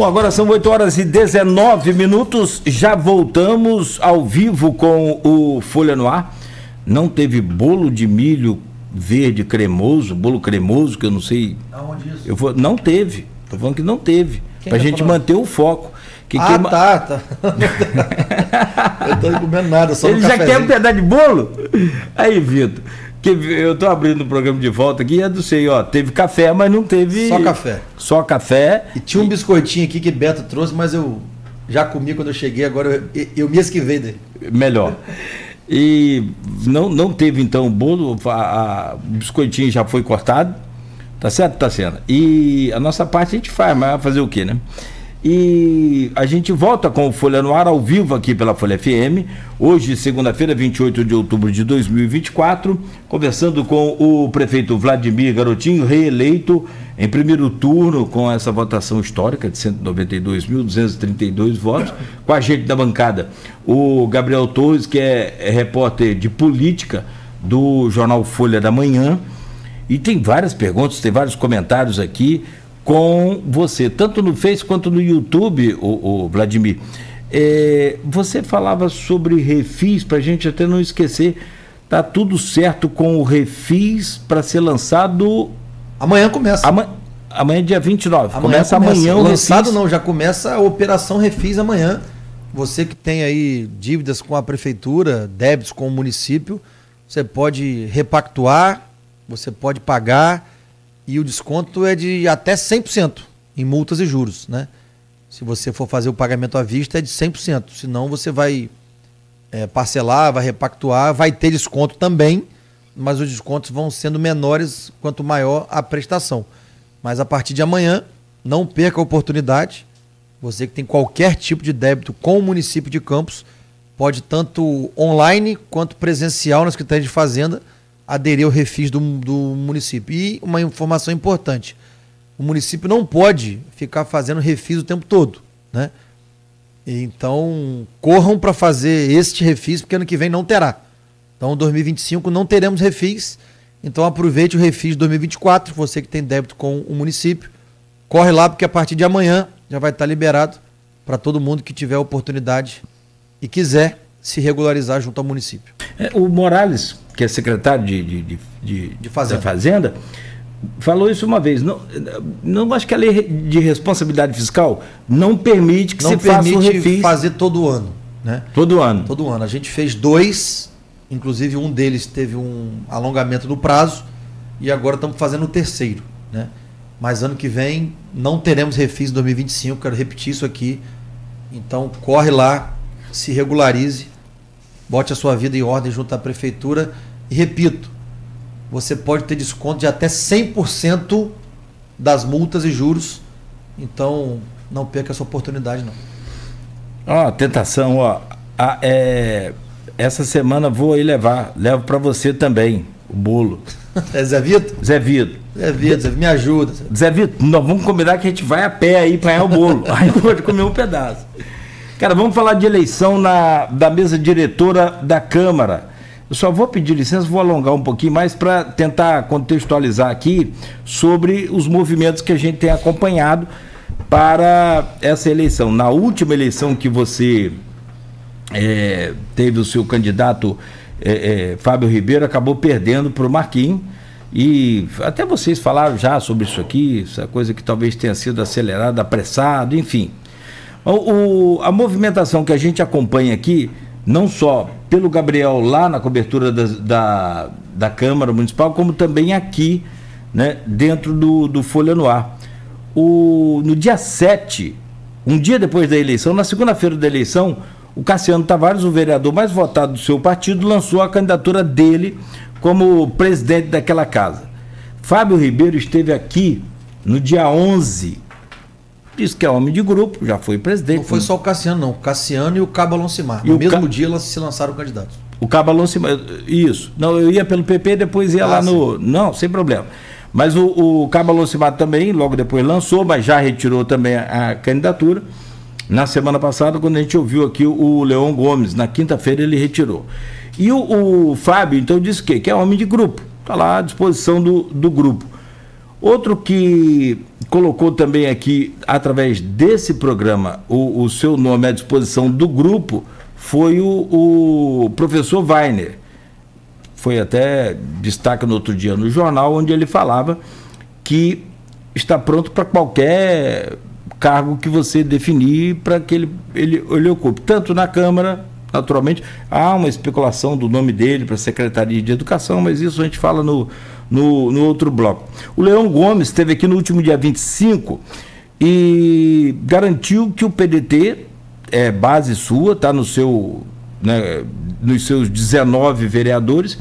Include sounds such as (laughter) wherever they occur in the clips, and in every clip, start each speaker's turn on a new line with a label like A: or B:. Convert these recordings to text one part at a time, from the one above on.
A: Bom, agora são 8 horas e 19 minutos. Já voltamos ao vivo com o Folha no Ar. Não teve bolo de milho verde cremoso, bolo cremoso, que eu não sei. Aonde isso? Eu vou, não teve. Estou falando que não teve. para a tá gente falando? manter o foco. Que ah, queima... tá, tá. (laughs) eu estou comendo nada, só Ele já quer um pedaço de bolo? Aí, Vitor. Que eu tô abrindo o programa de volta aqui é eu não sei, ó. Teve café, mas não teve. Só café. Só café. E tinha um biscoitinho aqui que Beto trouxe, mas eu
B: já comi quando eu cheguei, agora eu, eu me esquivei dele.
A: Melhor. E não, não teve então o bolo, a, a, o biscoitinho já foi cortado. Tá certo, tá certo E a nossa parte a gente faz, mas fazer o quê, né? E a gente volta com o Folha no Ar ao vivo aqui pela Folha FM, hoje, segunda-feira, 28 de outubro de 2024, conversando com o prefeito Vladimir Garotinho, reeleito em primeiro turno com essa votação histórica de 192.232 votos, com a gente da bancada, o Gabriel Torres, que é, é repórter de política do jornal Folha da Manhã. E tem várias perguntas, tem vários comentários aqui com você, tanto no Face quanto no YouTube, o, o Vladimir. É, você falava sobre refis, para a gente até não esquecer, tá tudo certo com o refis para ser lançado. Amanhã começa. Ama... Amanhã, dia 29. Amanhã começa, começa. amanhã o Lançado refis.
B: não, já começa a Operação Refis amanhã. Você que tem aí dívidas com a prefeitura, débitos com o município, você pode repactuar, você pode pagar e o desconto é de até 100% em multas e juros, né? Se você for fazer o pagamento à vista, é de 100%. Senão você vai é, parcelar, vai repactuar, vai ter desconto também, mas os descontos vão sendo menores quanto maior a prestação. Mas a partir de amanhã, não perca a oportunidade. Você que tem qualquer tipo de débito com o município de Campos, pode tanto online quanto presencial na Secretaria de Fazenda aderir ao refis do, do município. E uma informação importante: o município não pode ficar fazendo refis o tempo todo, né? Então, corram para fazer este refis, porque ano que vem não terá. Então, 2025 não teremos refis. Então, aproveite o refis 2024, você que tem débito com o município. Corre lá, porque a partir de amanhã já vai estar liberado para todo mundo que
A: tiver oportunidade e quiser se regularizar junto ao município. É, o Morales, que é secretário de, de, de, de Fazenda. Fazenda. falou isso uma vez. Não, não acho que a lei de responsabilidade fiscal não permite que não se permite faça um refis. fazer todo ano. Né? Todo ano. Todo ano. A gente fez dois, inclusive um
B: deles teve um alongamento do prazo e agora estamos fazendo o terceiro. Né? Mas ano que vem não teremos refis em 2025, quero repetir isso aqui. Então corre lá, se regularize bote a sua vida em ordem junto à prefeitura. E repito, você pode ter desconto de até 100% das multas e juros. Então, não perca essa oportunidade, não.
A: Ó, oh, tentação, ó. Oh. Ah, é... Essa semana vou aí levar. Levo para você também o bolo. (laughs) É Zé Vitor? Zé Vitor. Zé Vitor, Zé... me ajuda. Zé Vitor, nós vamos combinar que a gente vai a pé aí para o bolo. (laughs) aí pode comer um pedaço. Cara, vamos falar de eleição na, da mesa diretora da Câmara. Eu só vou pedir licença, vou alongar um pouquinho mais para tentar contextualizar aqui sobre os movimentos que a gente tem acompanhado para essa eleição. Na última eleição que você é, teve o seu candidato é, é, Fábio Ribeiro, acabou perdendo para o Marquinhos. E até vocês falaram já sobre isso aqui, essa coisa que talvez tenha sido acelerada, apressado, enfim. O, o, a movimentação que a gente acompanha aqui, não só pelo Gabriel lá na cobertura da, da, da Câmara Municipal, como também aqui, né, dentro do, do Folha no Ar. O, no dia 7, um dia depois da eleição, na segunda-feira da eleição, o Cassiano Tavares, o vereador mais votado do seu partido, lançou a candidatura dele como presidente daquela casa. Fábio Ribeiro esteve aqui no dia 11 diz que é homem de grupo, já foi presidente. Não foi só o Cassiano,
B: não. O Cassiano e o Cabo Alonsimar. No mesmo
A: Ca... dia elas se lançaram candidatos. O Cabo Alonsimar, isso. Não, eu ia pelo PP depois ia ah, lá sim. no. Não, sem problema. Mas o, o Cabo Alonsimar também, logo depois lançou, mas já retirou também a, a candidatura. Na semana passada, quando a gente ouviu aqui o Leão Gomes, na quinta-feira ele retirou. E o, o Fábio, então, disse o quê? Que é homem de grupo. Está lá à disposição do, do grupo. Outro que colocou também aqui, através desse programa, o, o seu nome à disposição do grupo foi o, o professor Weiner. Foi até destaque no outro dia no jornal, onde ele falava que está pronto para qualquer cargo que você definir para que ele, ele, ele ocupe, tanto na Câmara naturalmente. Há uma especulação do nome dele para a Secretaria de Educação, mas isso a gente fala no, no, no outro bloco. O Leão Gomes esteve aqui no último dia 25 e garantiu que o PDT é base sua, está no seu, né, nos seus 19 vereadores.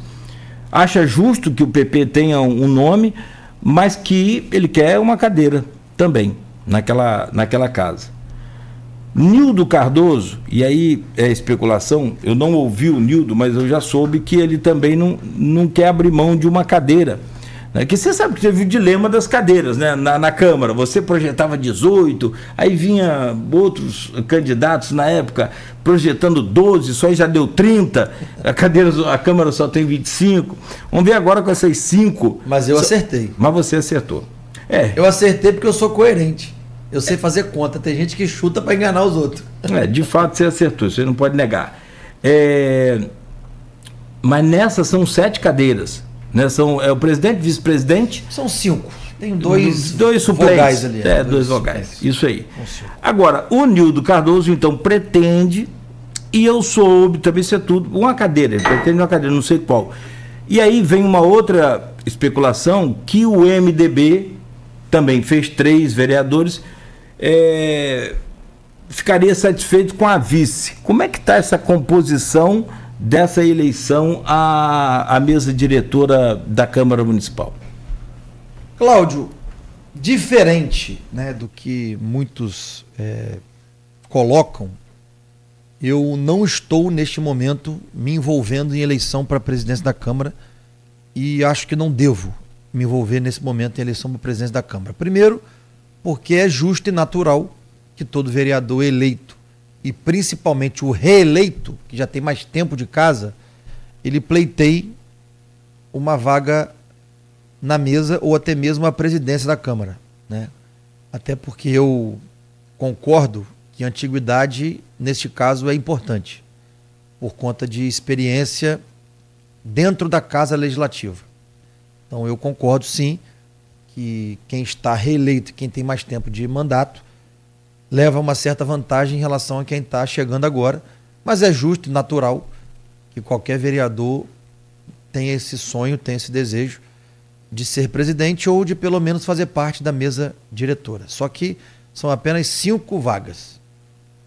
A: Acha justo que o PP tenha um nome, mas que ele quer uma cadeira também naquela, naquela casa. Nildo Cardoso, e aí é especulação, eu não ouvi o Nildo, mas eu já soube que ele também não, não quer abrir mão de uma cadeira. Né? Que você sabe que teve o dilema das cadeiras né? na, na Câmara. Você projetava 18, aí vinha outros candidatos na época projetando 12, só já deu 30. A, cadeira, a Câmara só tem 25. Vamos ver agora com essas 5. Mas eu só... acertei. Mas você acertou. É. Eu acertei porque eu sou coerente. Eu sei fazer conta, tem gente que chuta para enganar os outros. É, de fato você acertou, você não pode negar. É... Mas nessas são sete cadeiras. Né? São, é o presidente, vice-presidente. São cinco. Tem dois, hum, dois suplentes. Vogais ali. É, né? dois, dois vogais. Suplentes. Isso aí. Agora, o Nildo Cardoso, então, pretende, e eu soube também ser é tudo, uma cadeira, ele pretende uma cadeira, não sei qual. E aí vem uma outra especulação que o MDB também fez três vereadores é, ficaria satisfeito com a vice. Como é que está essa composição dessa eleição à, à mesa diretora da Câmara Municipal?
B: Cláudio, diferente né, do que muitos é, colocam, eu não estou neste momento me envolvendo em eleição para a presidência da Câmara e acho que não devo me envolver nesse momento em eleição para a presidência da Câmara. Primeiro, porque é justo e natural que todo vereador eleito, e principalmente o reeleito, que já tem mais tempo de casa, ele pleiteie uma vaga na mesa ou até mesmo a presidência da Câmara. Né? Até porque eu concordo que a antiguidade, neste caso, é importante, por conta de experiência dentro da Casa Legislativa. Então, eu concordo sim que quem está reeleito, quem tem mais tempo de mandato, leva uma certa vantagem em relação a quem está chegando agora. Mas é justo e natural que qualquer vereador tenha esse sonho, tenha esse desejo de ser presidente ou de pelo menos fazer parte da mesa diretora. Só que são apenas cinco vagas,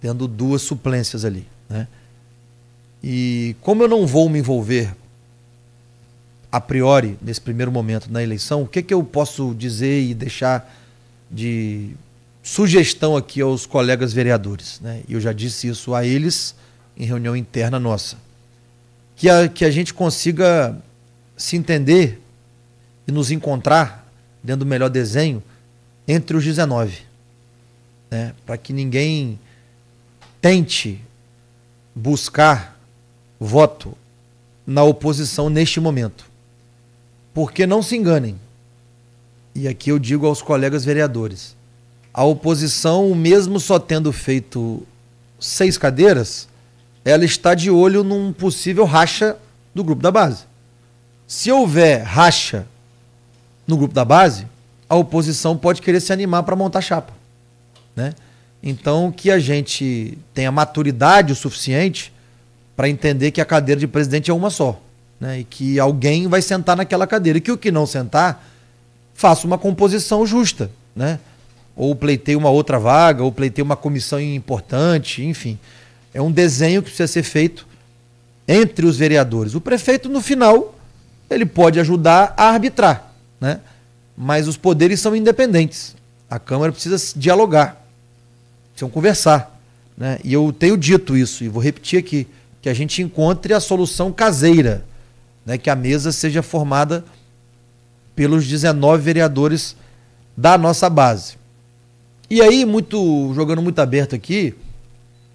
B: tendo duas suplências ali. Né? E como eu não vou me envolver a priori, nesse primeiro momento na eleição, o que, que eu posso dizer e deixar de sugestão aqui aos colegas vereadores? Né? Eu já disse isso a eles em reunião interna nossa. Que a, que a gente consiga se entender e nos encontrar dentro do melhor desenho entre os 19. Né? Para que ninguém tente buscar voto na oposição neste momento porque não se enganem. E aqui eu digo aos colegas vereadores: a oposição, mesmo só tendo feito seis cadeiras, ela está de olho num possível racha do grupo da base. Se houver racha no grupo da base, a oposição pode querer se animar para montar chapa, né? Então que a gente tenha maturidade o suficiente para entender que a cadeira de presidente é uma só né? E que alguém vai sentar naquela cadeira. E que o que não sentar, faça uma composição justa, né? Ou pleiteie uma outra vaga, ou pleiteie uma comissão importante, enfim. É um desenho que precisa ser feito entre os vereadores. O prefeito, no final, ele pode ajudar a arbitrar, né? Mas os poderes são independentes. A Câmara precisa dialogar, precisam conversar. Né? E eu tenho dito isso, e vou repetir aqui, que a gente encontre a solução caseira né, que a mesa seja formada pelos 19 vereadores da nossa base. E aí, muito jogando muito aberto aqui,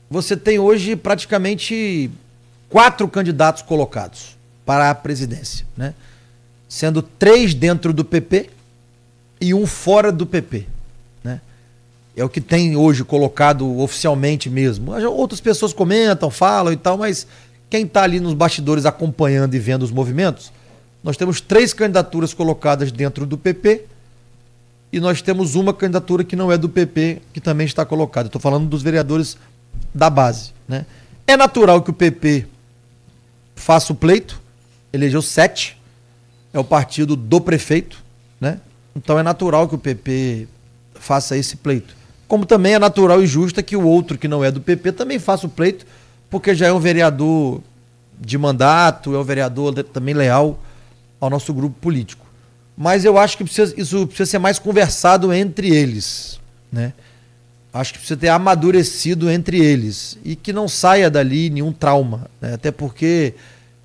B: você tem hoje praticamente quatro candidatos colocados para a presidência, né? Sendo três dentro do PP e um fora do PP, né? É o que tem hoje colocado oficialmente mesmo. Outras pessoas comentam, falam e tal, mas quem está ali nos bastidores acompanhando e vendo os movimentos, nós temos três candidaturas colocadas dentro do PP e nós temos uma candidatura que não é do PP, que também está colocada. Estou falando dos vereadores da base. Né? É natural que o PP faça o pleito, elegeu sete, é o partido do prefeito, né? Então é natural que o PP faça esse pleito. Como também é natural e justa que o outro que não é do PP também faça o pleito, porque já é um vereador de mandato, é um vereador também leal ao nosso grupo político. Mas eu acho que precisa, isso precisa ser mais conversado entre eles. Né? Acho que precisa ter amadurecido entre eles. E que não saia dali nenhum trauma. Né? Até porque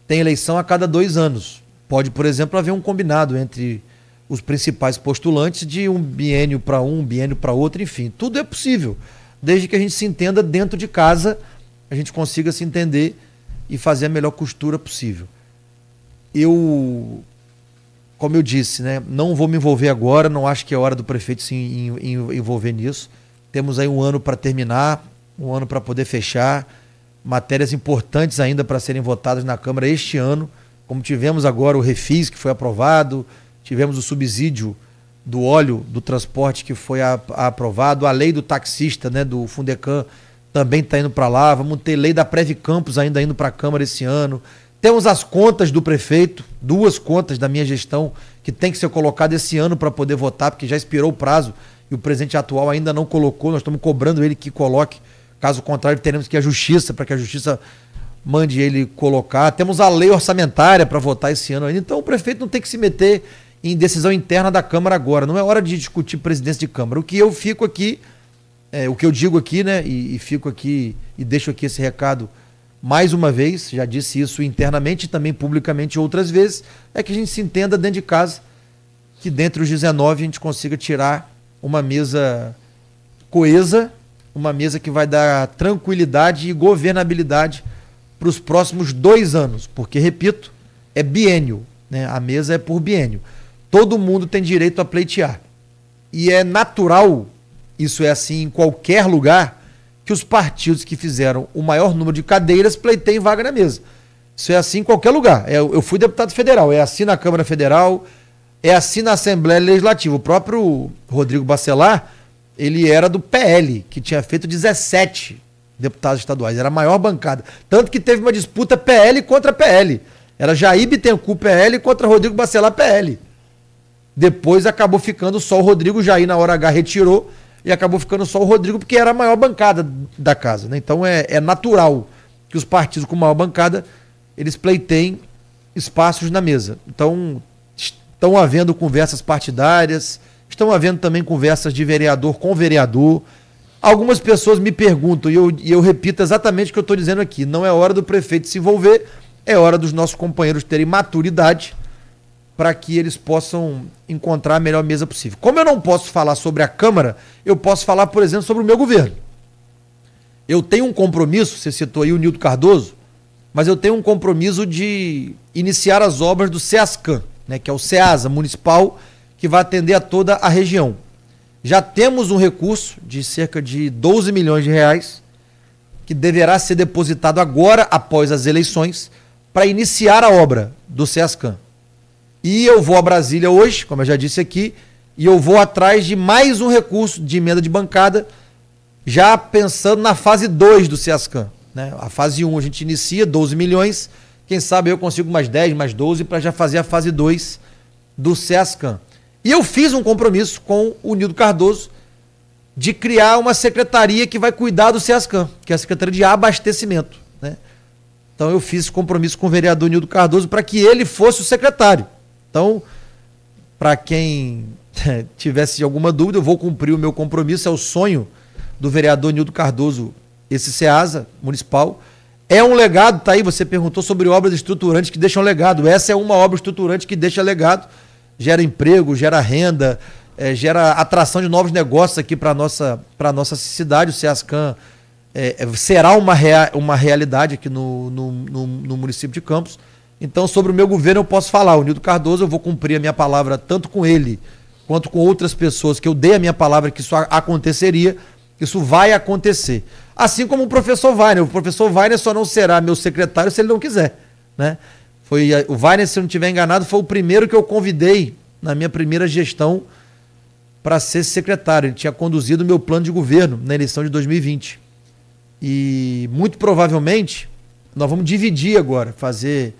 B: tem eleição a cada dois anos. Pode, por exemplo, haver um combinado entre os principais postulantes de um biênio para um, um biênio para outro, enfim. Tudo é possível, desde que a gente se entenda dentro de casa a gente consiga se entender e fazer a melhor costura possível. Eu, como eu disse, né, não vou me envolver agora, não acho que é hora do prefeito se envolver nisso. Temos aí um ano para terminar, um ano para poder fechar, matérias importantes ainda para serem votadas na Câmara este ano, como tivemos agora o refis que foi aprovado, tivemos o subsídio do óleo do transporte que foi aprovado, a lei do taxista, né, do Fundecam também está indo para lá. Vamos ter lei da Preve Campos ainda indo para a Câmara esse ano. Temos as contas do prefeito, duas contas da minha gestão, que tem que ser colocada esse ano para poder votar, porque já expirou o prazo e o presidente atual ainda não colocou. Nós estamos cobrando ele que coloque. Caso contrário, teremos que ir à justiça, para que a justiça mande ele colocar. Temos a lei orçamentária para votar esse ano ainda. Então o prefeito não tem que se meter em decisão interna da Câmara agora. Não é hora de discutir presidência de Câmara. O que eu fico aqui é, o que eu digo aqui, né, e, e, fico aqui e deixo aqui esse recado mais uma vez, já disse isso internamente e também publicamente outras vezes, é que a gente se entenda dentro de casa, que dentro dos 19 a gente consiga tirar uma mesa coesa, uma mesa que vai dar tranquilidade e governabilidade para os próximos dois anos, porque, repito, é biênio, né? a mesa é por biênio. Todo mundo tem direito a pleitear. E é natural isso é assim em qualquer lugar, que os partidos que fizeram o maior número de cadeiras pleiteiem vaga na mesa. Isso é assim em qualquer lugar. É, eu fui deputado federal, é assim na Câmara Federal, é assim na Assembleia Legislativa. O próprio Rodrigo Bacelar, ele era do PL, que tinha feito 17 deputados estaduais, era a maior bancada. Tanto que teve uma disputa PL contra PL. Era Jair Bittencourt PL contra Rodrigo Bacelar PL. Depois acabou ficando só o Rodrigo Jair na hora H retirou e acabou ficando só o Rodrigo, porque era a maior bancada da casa. Né? Então é, é natural que os partidos com maior bancada eles pleiteiem espaços na mesa. Então estão havendo conversas partidárias, estão havendo também conversas de vereador com vereador. Algumas pessoas me perguntam, e eu, e eu repito exatamente o que eu estou dizendo aqui: não é hora do prefeito se envolver, é hora dos nossos companheiros terem maturidade para que eles possam encontrar a melhor mesa possível. Como eu não posso falar sobre a Câmara, eu posso falar, por exemplo, sobre o meu governo. Eu tenho um compromisso, você citou aí o Nildo Cardoso, mas eu tenho um compromisso de iniciar as obras do SEASCAN, né, que é o SEASA municipal, que vai atender a toda a região. Já temos um recurso de cerca de 12 milhões de reais, que deverá ser depositado agora, após as eleições, para iniciar a obra do SEASCAN. E eu vou a Brasília hoje, como eu já disse aqui, e eu vou atrás de mais um recurso de emenda de bancada, já pensando na fase 2 do CESCAM. Né? A fase 1 um a gente inicia, 12 milhões. Quem sabe eu consigo mais 10, mais 12 para já fazer a fase 2 do SESCAM. E eu fiz um compromisso com o Nildo Cardoso de criar uma secretaria que vai cuidar do SESCAM, que é a Secretaria de Abastecimento. Né? Então eu fiz compromisso com o vereador Nildo Cardoso para que ele fosse o secretário. Então, para quem (laughs) tivesse alguma dúvida, eu vou cumprir o meu compromisso, é o sonho do vereador Nildo Cardoso, esse SEASA municipal. É um legado, tá aí, você perguntou sobre obras estruturantes que deixam legado. Essa é uma obra estruturante que deixa legado, gera emprego, gera renda, é, gera atração de novos negócios aqui para nossa para nossa cidade. O SEASCAN é, será uma, rea, uma realidade aqui no, no, no, no município de Campos. Então, sobre o meu governo, eu posso falar. O Nildo Cardoso, eu vou cumprir a minha palavra tanto com ele quanto com outras pessoas que eu dei a minha palavra que isso aconteceria. Isso vai acontecer. Assim como o professor Weiner. O professor Weiner só não será meu secretário se ele não quiser. Né? Foi, eh, o Weiner, se eu não estiver enganado, foi o primeiro que eu convidei na minha primeira gestão para ser secretário. Ele tinha conduzido o meu plano de governo na eleição de 2020. E muito provavelmente nós vamos dividir agora, fazer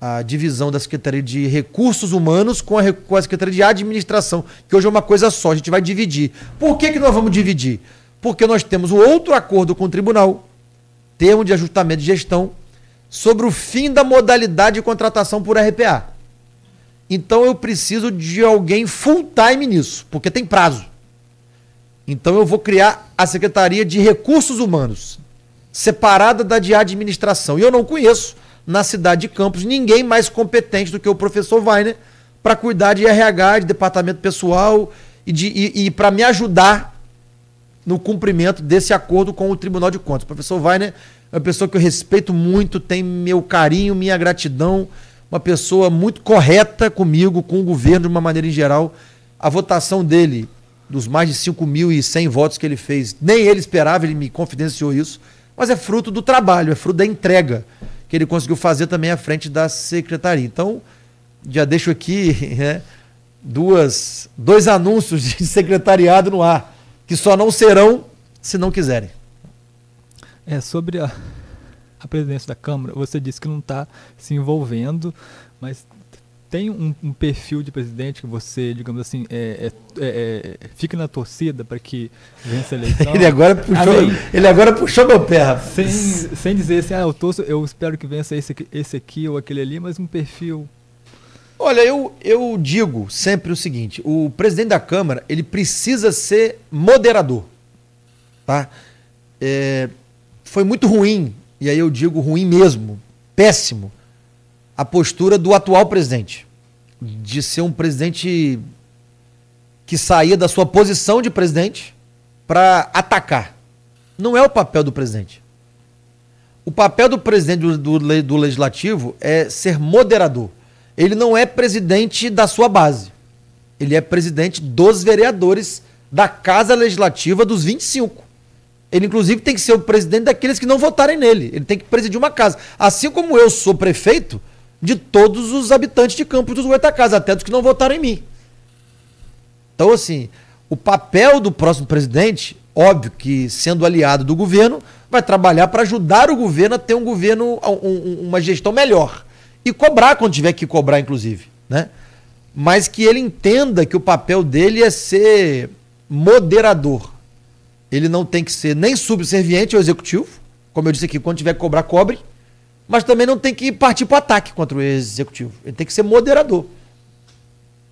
B: a divisão da Secretaria de Recursos Humanos com a, com a Secretaria de Administração, que hoje é uma coisa só, a gente vai dividir. Por que, que nós vamos dividir? Porque nós temos um outro acordo com o tribunal, termo de ajustamento de gestão, sobre o fim da modalidade de contratação por RPA. Então eu preciso de alguém full time nisso, porque tem prazo. Então eu vou criar a Secretaria de Recursos Humanos, separada da de Administração. E eu não conheço na cidade de Campos, ninguém mais competente do que o professor Weiner para cuidar de RH, de departamento pessoal e, de, e, e para me ajudar no cumprimento desse acordo com o Tribunal de Contas. O professor Weiner é uma pessoa que eu respeito muito, tem meu carinho, minha gratidão, uma pessoa muito correta comigo, com o governo de uma maneira em geral. A votação dele, dos mais de 5.100 votos que ele fez, nem ele esperava, ele me confidenciou isso, mas é fruto do trabalho, é fruto da entrega que ele conseguiu fazer também à frente da secretaria. Então, já deixo aqui (laughs) né, duas, dois anúncios de (laughs) secretariado
C: no ar, que só não serão se não quiserem. É, sobre a, a presidência da Câmara, você disse que não está se envolvendo, mas tem um, um, perfil de presidente que você, digamos assim, é, é, é, é fica na torcida para que vença a eleição? (laughs) ele, agora puxou, assim, ele agora puxou meu pé, Sem, sem dizer assim, ah, eu, torço, eu espero que vença esse aqui, esse aqui ou aquele ali, mas um perfil. Olha, eu, eu digo sempre o seguinte, o presidente da Câmara, ele precisa
B: ser moderador, tá? É, foi muito ruim, e aí eu digo ruim mesmo, péssimo, a postura do atual presidente, de ser um presidente que saía da sua posição de presidente para atacar. Não é o papel do presidente. O papel do presidente do, do, do legislativo é ser moderador. Ele não é presidente da sua base. Ele é presidente dos vereadores da Casa Legislativa dos 25. Ele, inclusive, tem que ser o presidente daqueles que não votarem nele. Ele tem que presidir uma casa. Assim como eu sou prefeito, de todos os habitantes de Campos dos Goitacazes, até dos que não votaram em mim. Então, assim, o papel do próximo presidente, óbvio que sendo aliado do governo, vai trabalhar para ajudar o governo a ter um governo, um, uma gestão melhor. E cobrar quando tiver que cobrar, inclusive. Né? Mas que ele entenda que o papel dele é ser moderador. Ele não tem que ser nem subserviente ao executivo, como eu disse aqui, quando tiver que cobrar, cobre mas também não tem que partir para o ataque contra o executivo. Ele tem que ser moderador.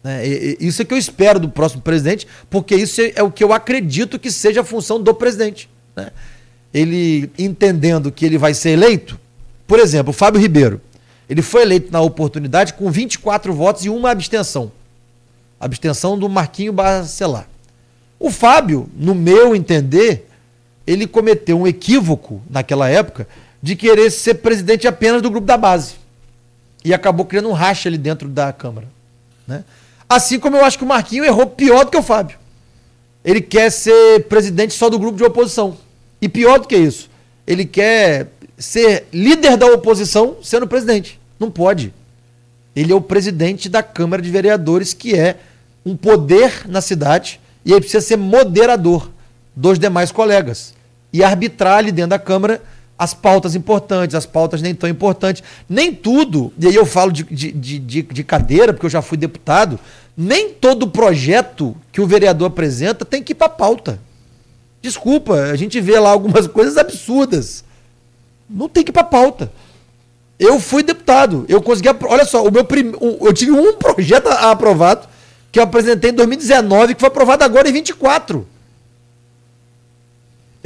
B: Né? E, e, isso é que eu espero do próximo presidente, porque isso é, é o que eu acredito que seja a função do presidente. Né? Ele entendendo que ele vai ser eleito, por exemplo, o Fábio Ribeiro. Ele foi eleito na oportunidade com 24 votos e uma abstenção. Abstenção do Marquinho Bacelar. O Fábio, no meu entender, ele cometeu um equívoco naquela época de querer ser presidente apenas do grupo da base. E acabou criando um racha ali dentro da Câmara. Né? Assim como eu acho que o Marquinho errou pior do que o Fábio. Ele quer ser presidente só do grupo de oposição. E pior do que isso, ele quer ser líder da oposição sendo presidente. Não pode. Ele é o presidente da Câmara de Vereadores, que é um poder na cidade, e ele precisa ser moderador dos demais colegas e arbitrar ali dentro da Câmara as pautas importantes, as pautas nem tão importantes, nem tudo, e aí eu falo de, de, de, de, cadeira, porque eu já fui deputado, nem todo projeto que o vereador apresenta tem que ir para pauta. Desculpa, a gente vê lá algumas (laughs) coisas absurdas. Não tem que ir para pauta. Eu fui deputado, eu consegui. Olha só, o meu prim, eu tive um projeto aprovado que eu apresentei em 2019, que foi aprovado agora em 24.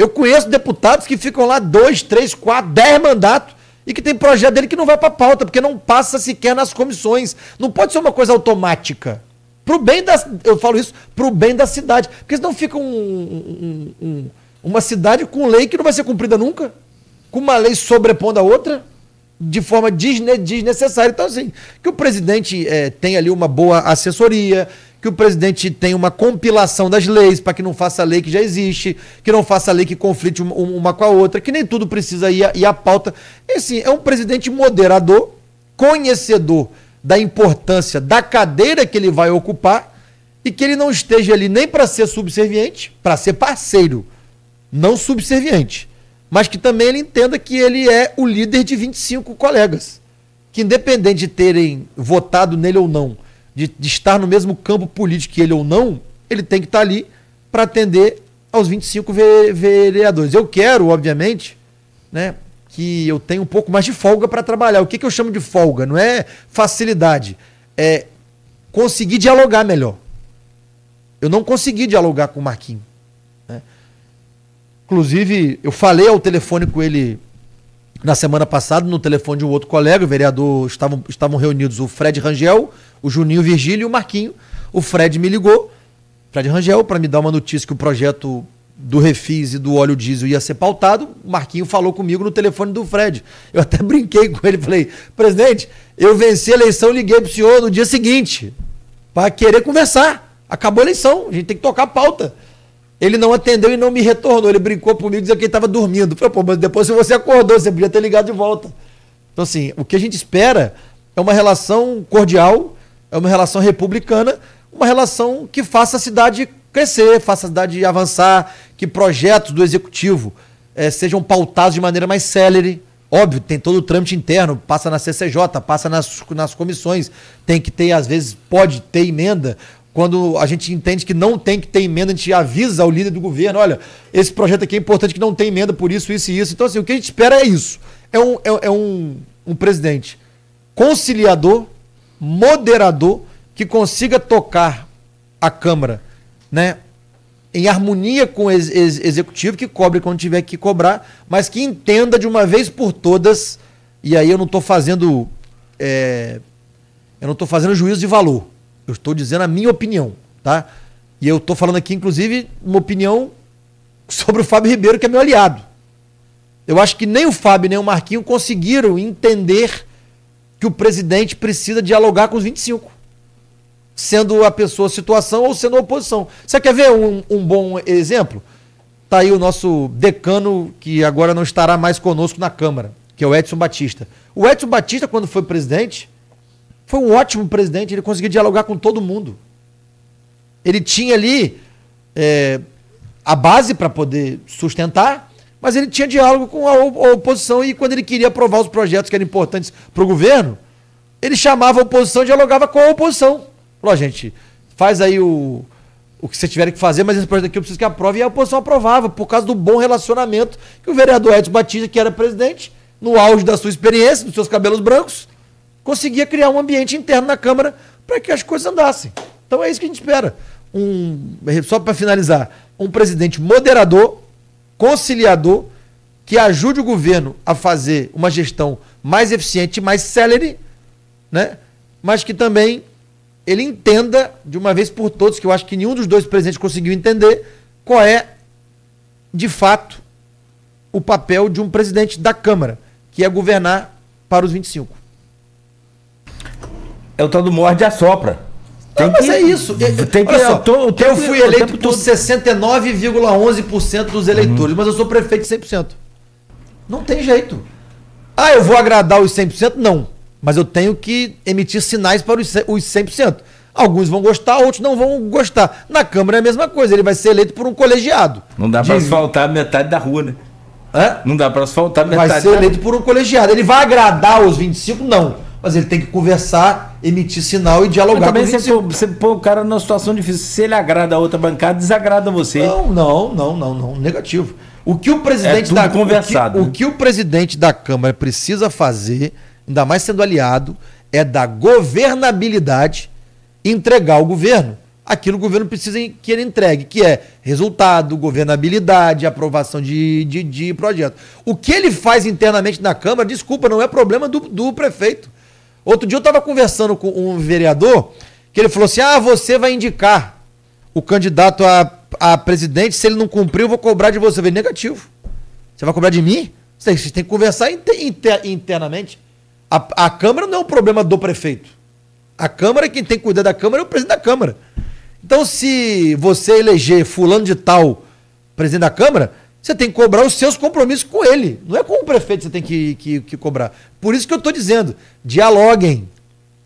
B: Eu conheço deputados que ficam lá dois, três, quatro, dez mandatos e que tem projeto dele que não vai para pauta, porque não passa sequer nas comissões. Não pode ser uma coisa automática. Pro bem da, eu falo isso, pro bem da cidade. Porque senão fica um, um, um, uma cidade com lei que não vai ser cumprida nunca. Com uma lei sobrepondo a outra de forma desnecessária. Então, assim, que o presidente é, tenha ali uma boa assessoria, que o presidente tenha uma compilação das leis para que não faça lei que já existe, que não faça lei que conflite uma com a outra, que nem tudo precisa ir, ir à pauta. E, assim, é um presidente moderador, conhecedor da importância da cadeira que ele vai ocupar e que ele não esteja ali nem para ser subserviente, para ser parceiro, não subserviente, mas que também ele entenda que ele é o líder de 25 colegas, que independente de terem votado nele ou não, de, de estar no mesmo campo político que ele ou não, ele tem que estar ali para atender aos 25 vereadores. Eu quero, obviamente, né, que eu tenha um pouco mais de folga para trabalhar. O que, que eu chamo de folga? Não é facilidade, é conseguir dialogar melhor. Eu não consegui dialogar com o Marquinhos. Né? Inclusive, eu falei ao telefone com ele na semana passada, no telefone de um outro colega, o vereador, estavam, estavam reunidos o Fred Rangel, o Juninho Virgílio e o Marquinho. O Fred me ligou, Fred Rangel, para me dar uma notícia que o projeto do refis e do óleo diesel ia ser pautado, o Marquinho falou comigo no telefone do Fred. Eu até (laughs) brinquei com ele, falei, presidente, eu venci a eleição, liguei pro senhor no dia seguinte, para querer conversar. Acabou a eleição, a gente tem que tocar a pauta. Ele não atendeu e não me retornou. Ele brincou comigo, dizendo que ele estava dormindo. falei, pô, mas depois se você acordou, você podia ter ligado de volta. Então, assim, o que a gente espera é uma relação cordial, é uma relação republicana, uma relação que faça a cidade crescer, faça a cidade avançar, que projetos do executivo eh, sejam pautados de maneira mais célere. Óbvio, tem todo o trâmite interno, passa na CCJ, passa nas, nas comissões, tem que ter, às vezes, pode ter emenda. Quando a gente entende que não tem que ter emenda, a gente avisa ao líder do governo: olha, esse projeto aqui é importante que não tem emenda por isso, isso e isso. Então, assim, o que a gente espera é isso. É um, é, é um, um presidente conciliador, moderador que consiga tocar a Câmara, né? Em harmonia com o ex ex executivo, que cobre quando tiver que cobrar, mas que entenda de uma vez por todas, e aí eu não estou fazendo. É, eu não estou fazendo juízo de valor. Eu estou dizendo a minha opinião, tá? E eu estou falando aqui, inclusive, uma opinião sobre o Fábio Ribeiro, que é meu aliado. Eu acho que nem o Fábio nem o Marquinho conseguiram entender que o presidente precisa dialogar com os 25. Sendo a pessoa situação ou sendo oposição. Você quer ver um, um bom exemplo? Está aí o nosso decano, que agora não estará mais conosco na Câmara, que é o Edson Batista. O Edson Batista, quando foi presidente, foi um ótimo presidente, ele conseguiu dialogar com todo mundo. Ele tinha ali é, a base para poder sustentar, mas ele tinha diálogo com a oposição e quando ele queria aprovar os projetos que eram importantes para o governo, ele chamava a oposição, e dialogava com a oposição. Falou, gente, faz aí o, o que vocês tiverem que fazer, mas esse projeto aqui eu preciso que aprove. E a oposição aprovava, por causa do bom relacionamento que o vereador Edson Batista, que era presidente, no auge da sua experiência, dos seus cabelos brancos, conseguia criar um ambiente interno na Câmara para que as coisas andassem. Então é isso que a gente espera. Um, só para finalizar, um presidente moderador, conciliador que ajude o governo a fazer uma gestão mais eficiente, mais célere, né? mas que também ele entenda de uma vez por todas, que eu acho que nenhum dos dois presidentes conseguiu entender, qual é, de fato, o papel de um presidente da Câmara, que é governar para os 25.
A: É o tal do morde e assopra. É é, é, tem que, mas é isso. Tem
B: que, só, eu, tô, eu, eu fui eleito por 69,11% dos eleitores, uhum. mas eu sou prefeito de 100%. Não tem jeito. Ah, eu vou agradar os 100%? Não. Mas eu tenho que emitir sinais para os 100%. Alguns vão gostar, outros não vão gostar. Na Câmara é a mesma coisa, ele vai ser eleito
A: por um colegiado. Não dá para asfaltar metade da rua, né? Hã? Não dá para asfaltar metade. Vai ser eleito
B: por um colegiado. Ele vai agradar os 25? Não mas ele tem que conversar, emitir
A: sinal e dialogar mas também com o você, você põe o cara numa situação difícil. Se ele agrada a outra bancada, desagrada você. Não, não, não, não, não. Negativo. O que o presidente é da conversado, o que, né? o que o presidente
B: da Câmara precisa fazer, ainda mais sendo aliado, é da governabilidade entregar ao governo aquilo que o governo precisa que ele entregue, que é resultado, governabilidade, aprovação de, de, de projeto. O que ele faz internamente na Câmara, desculpa, não é problema do, do prefeito. Outro dia eu estava conversando com um vereador que ele falou assim: ah, você vai indicar o candidato a, a presidente, se ele não cumpriu, eu vou cobrar de você. Eu falei, negativo. Você vai cobrar de mim? Você tem que conversar inter, internamente. A, a Câmara não é um problema do prefeito. A Câmara, quem tem que cuidar da Câmara é o presidente da Câmara. Então, se você eleger fulano de tal presidente da Câmara, você tem que cobrar os seus compromissos com ele. Não é com o prefeito que você tem que, que, que cobrar. Por isso que eu estou dizendo: dialoguem.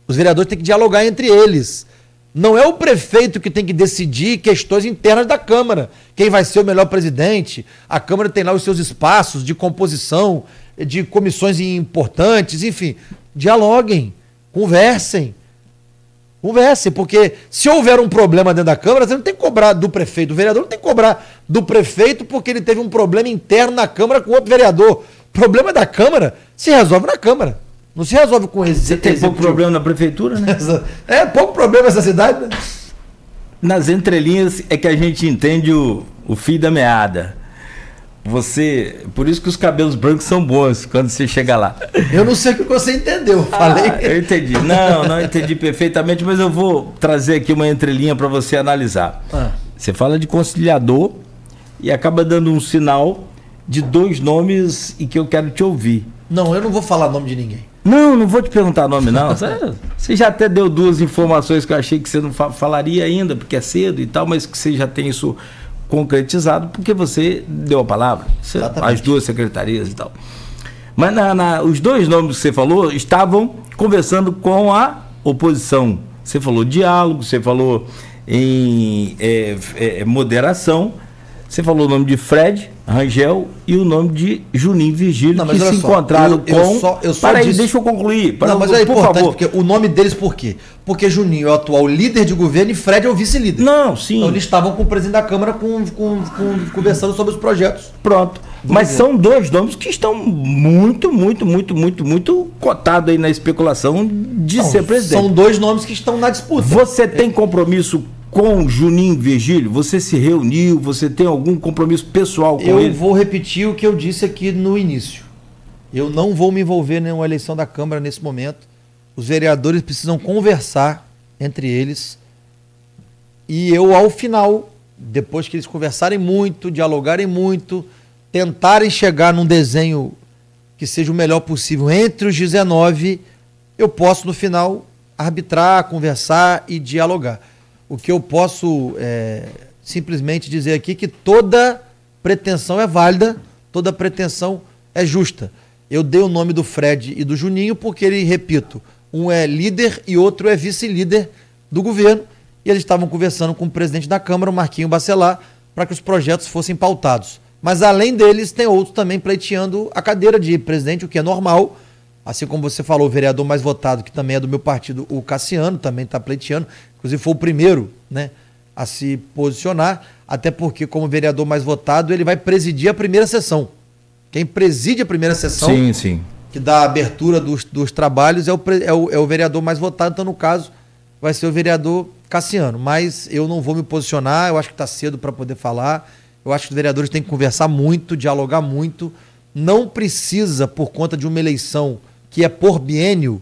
B: Os vereadores têm que dialogar entre eles. Não é o prefeito que tem que decidir questões internas da Câmara. Quem vai ser o melhor presidente? A Câmara tem lá os seus espaços de composição, de comissões importantes, enfim. Dialoguem, conversem. Conversem, porque se houver um problema dentro da Câmara, você não tem que cobrar do prefeito. O vereador não tem que cobrar do prefeito porque ele teve um problema interno na Câmara com outro vereador. Problema da
A: Câmara se resolve na Câmara. Não se resolve com esse. Você tem pouco problema na prefeitura, né? (laughs) É, pouco problema essa cidade, né? Nas entrelinhas é que a gente entende o, o fim da meada. Você. Por isso que os cabelos brancos são bons quando você chega lá. Eu não sei o que você entendeu. Ah, falei. Ah, eu entendi. Não, não entendi perfeitamente, mas eu vou trazer aqui uma entrelinha para você analisar. Ah. Você fala de conciliador e acaba dando um sinal de dois nomes e que eu quero te ouvir.
B: Não, eu não vou falar nome de ninguém.
A: Não, não vou te perguntar nome, não.
B: Você
A: já até deu duas informações que eu achei que você não falaria ainda, porque é cedo e tal, mas que você já tem isso concretizado porque você deu a palavra, as duas secretarias e tal. Mas na, na, os dois nomes que você falou estavam conversando com a oposição. Você falou diálogo, você falou em é, é, moderação, você falou o nome de Fred Rangel e o nome de Juninho Virgílio, não, que se só, encontraram eu, eu com. Só, eu só, para disse... aí, deixa eu concluir. Para não, mas é importante, favor. porque o nome deles por quê?
B: Porque Juninho é o atual líder de governo e Fred é o vice-líder. Não, sim. Então eles estavam com o presidente da Câmara com, com, com
A: conversando sobre os projetos. Pronto. Mas são dois nomes que estão muito, muito, muito, muito, muito cotados aí na especulação de não, ser presidente. São dois nomes que estão na disputa. Você tem compromisso com Juninho Virgílio? Você se reuniu? Você tem algum compromisso pessoal com eu ele? Eu vou
B: repetir o que eu disse aqui no início. Eu não vou me envolver em uma eleição da Câmara nesse momento. Os vereadores precisam conversar entre eles. E eu, ao final, depois que eles conversarem muito, dialogarem muito, tentarem chegar num desenho que seja o melhor possível entre os 19, eu posso, no final, arbitrar, conversar e dialogar o que eu posso é, simplesmente dizer aqui que toda pretensão é válida, toda pretensão é justa. Eu dei o nome do Fred e do Juninho porque ele, repito, um é líder e outro é vice-líder do governo. E eles estavam conversando com o presidente da Câmara, o Marquinho Bacelar, para que os projetos fossem pautados. Mas além deles, tem outros também pleiteando a cadeira de presidente, o que é normal, Assim como você falou, o vereador mais votado, que também é do meu partido, o Cassiano, também está pleiteando. Inclusive, foi o primeiro né, a se posicionar, até porque, como vereador mais votado, ele vai presidir a primeira sessão. Quem preside a primeira sessão, sim, sim. que dá a abertura dos, dos trabalhos, é o, é, o, é o vereador mais votado. Então, no caso, vai ser o vereador Cassiano. Mas eu não vou me posicionar, eu acho que está cedo para poder falar. Eu acho que os vereadores têm que conversar muito, dialogar muito. Não precisa, por conta de uma eleição que é por bienio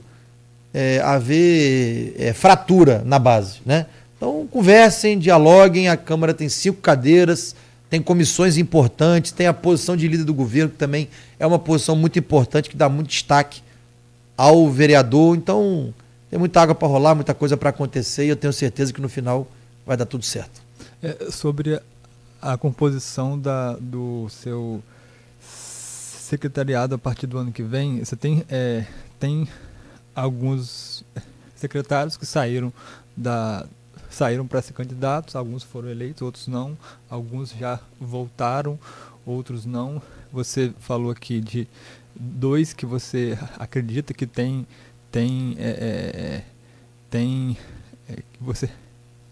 B: é, haver é, fratura na base. Né? Então, conversem, dialoguem. A Câmara tem cinco cadeiras, tem comissões importantes, tem a posição de líder do governo, que também é uma posição muito importante, que dá muito destaque ao vereador. Então, tem muita água para rolar, muita coisa para acontecer, e eu tenho certeza que no final vai dar tudo certo.
C: É, sobre a composição da, do seu secretariado a partir do ano que vem, você tem, é, tem alguns é, secretários que saíram da saíram para ser candidatos, alguns foram eleitos, outros não, alguns já voltaram, outros não. Você falou aqui de dois que você acredita que tem tem é, é, tem é, que você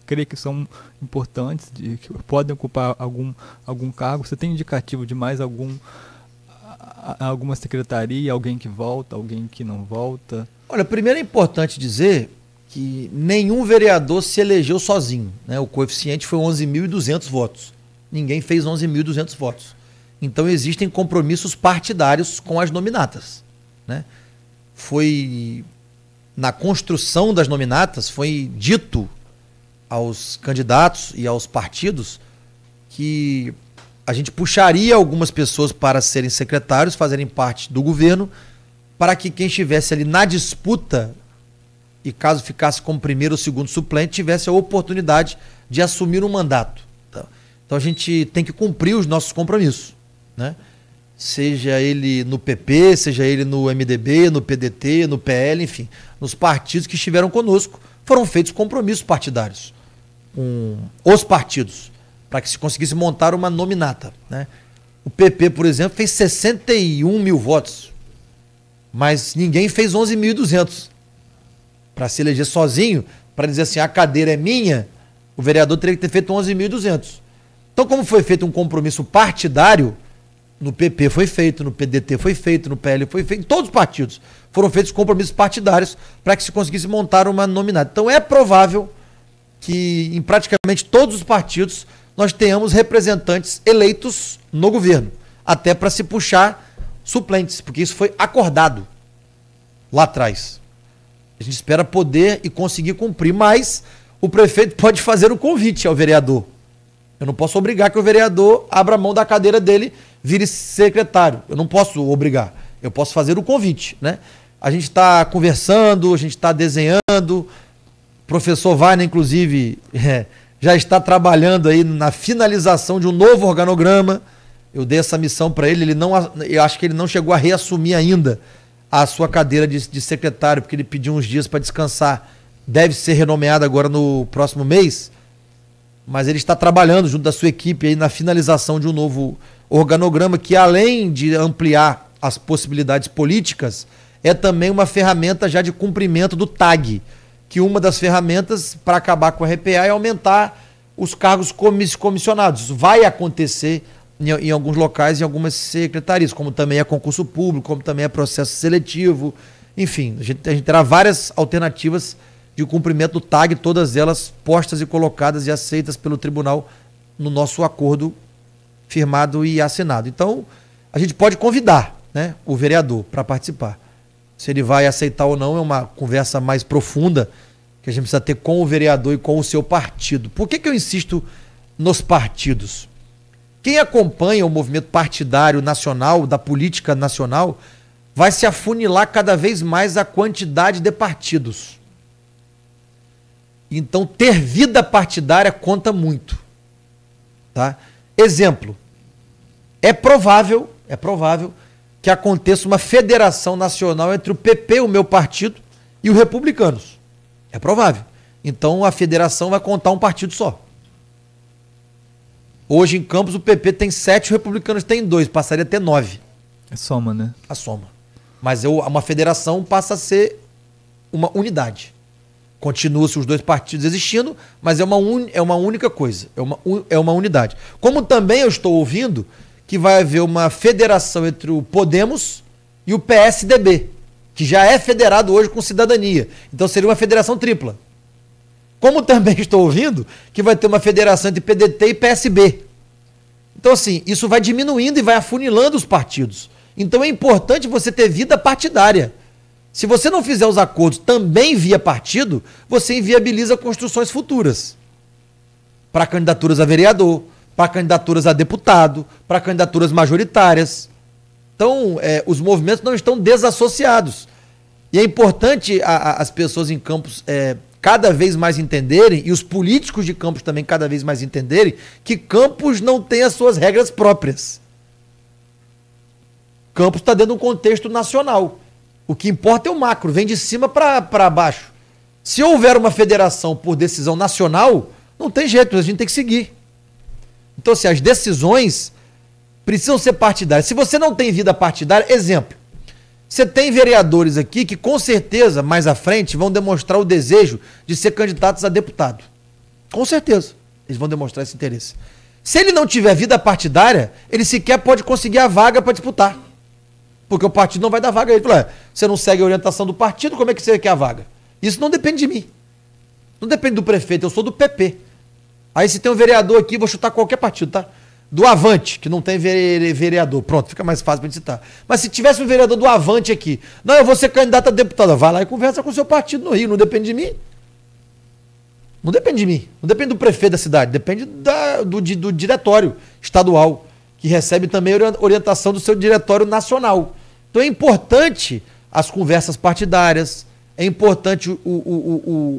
C: crê que são importantes, de, que podem ocupar algum algum cargo. Você tem indicativo de mais algum alguma secretaria, alguém que volta, alguém que não volta? Olha, primeiro é importante dizer que
B: nenhum vereador se elegeu sozinho. Né? O coeficiente foi 11.200 votos. Ninguém fez 11.200 votos. Então existem compromissos partidários com as nominatas. Né? Foi na construção das nominatas foi dito aos candidatos e aos partidos que a gente puxaria algumas pessoas para serem secretários, fazerem parte do governo, para que quem estivesse ali na disputa e caso ficasse como primeiro ou segundo suplente, tivesse a oportunidade de assumir um mandato. Tá? Então a gente tem que cumprir os nossos compromissos, né? Seja ele no PP, seja ele no MDB, no PDT, no PL, enfim, nos partidos que estiveram conosco, foram feitos compromissos partidários com os partidos para que se conseguisse montar uma nominata. Né? O PP, por exemplo, fez 61 mil votos, mas ninguém fez 11.200 para se eleger sozinho, para dizer assim, a cadeira é minha, o vereador teria que ter feito 11.200. Então, como foi feito um compromisso partidário, no PP foi feito, no PDT foi feito, no PL foi feito, em todos os partidos foram feitos compromissos partidários para que se conseguisse montar uma nominada. Então é provável que em praticamente todos os partidos nós tenhamos representantes eleitos no governo, até para se puxar suplentes, porque isso foi acordado lá atrás. A gente espera poder e conseguir cumprir, mas o prefeito pode fazer o convite ao vereador. Eu não posso obrigar que o vereador abra mão da cadeira dele, vire secretário. Eu não posso obrigar. Eu posso fazer o convite, né? A gente está conversando, a gente está desenhando. O professor Vaina, inclusive, (laughs) é, já está trabalhando aí na finalização de um novo organograma. Eu dei essa missão para ele, ele não, eu acho que ele não chegou a reassumir ainda a sua cadeira de, de secretário, porque ele pediu uns dias para descansar. Deve ser renomeado agora no próximo mês, mas ele está trabalhando junto da sua equipe aí na finalização de um novo organograma que além de ampliar as possibilidades políticas, é também uma ferramenta já de cumprimento do TAG, que uma das ferramentas para acabar com a RPA é aumentar os cargos comissionados. Isso vai acontecer em, em alguns locais, em algumas secretarias, como também é concurso público, como também é processo seletivo. Enfim, a gente, a gente terá várias alternativas de cumprimento do TAG, todas elas postas e colocadas e aceitas pelo tribunal no nosso acordo firmado e assinado. Então, a gente pode convidar né, o vereador para participar. Se ele vai aceitar ou não é uma conversa mais profunda que a gente precisa ter com o vereador e com o seu partido. Por que, que eu insisto nos partidos? Quem acompanha o movimento partidário nacional, da política nacional, vai se afunilar cada vez mais a quantidade de partidos. Então, ter vida partidária conta muito. Tá? Exemplo: é provável, é provável que aconteça uma federação nacional entre o PP, o meu partido, e os republicanos. É provável. Então a federação vai contar um partido só. Hoje em Campos o PP tem sete, os republicanos têm dois, passaria a ter nove. É soma, né? A soma. Mas eu, uma federação passa a ser uma unidade. Continua-se os dois partidos existindo, mas é uma, un, é uma única coisa, é uma, é uma unidade. Como também eu estou ouvindo que vai haver uma federação entre o Podemos e o PSDB, que já é federado hoje com cidadania. Então seria uma federação tripla. Como (laughs) também estou ouvindo que vai ter uma federação entre PDT e PSB. Então, assim, isso vai diminuindo e vai afunilando os partidos. Então é importante você ter vida partidária. Se você não fizer os acordos também via partido, você inviabiliza construções futuras para candidaturas a vereador, para candidaturas a deputado, para candidaturas majoritárias. Então, é, os movimentos não estão desassociados. E é importante a, a, as pessoas em campos é, cada vez mais entenderem, e os políticos de campos também cada vez mais entenderem, que campos não tem as suas regras próprias. Campos está dentro de um contexto nacional. O que importa é o macro, vem de cima para baixo. Se houver uma federação por decisão nacional, não tem jeito, a gente tem que seguir. Então, se assim, as decisões precisam ser partidárias. Se você não tem vida partidária, exemplo, você tem vereadores aqui que com certeza mais à frente vão demonstrar o desejo de ser candidatos a deputado. Com certeza, eles vão demonstrar esse interesse. Se ele não tiver vida partidária, ele sequer pode conseguir a vaga para disputar. Porque o partido não vai dar vaga ele. Fala, é, você não segue a orientação do partido, como é que você quer a vaga? Isso não depende de mim. Não depende do prefeito, eu sou do PP. Aí se tem um vereador aqui, vou chutar qualquer partido, tá? Do Avante, que não tem vere vereador. Pronto, fica mais fácil para citar. Mas se tivesse um vereador do Avante aqui, não, eu vou ser candidato a deputada. Vai lá e conversa com o seu partido no Rio, não depende de mim. Não depende de mim, não depende do prefeito da cidade, depende da, do, do diretório estadual, que recebe também orientação do seu diretório nacional. Então é importante as conversas partidárias, é importante o, o, o,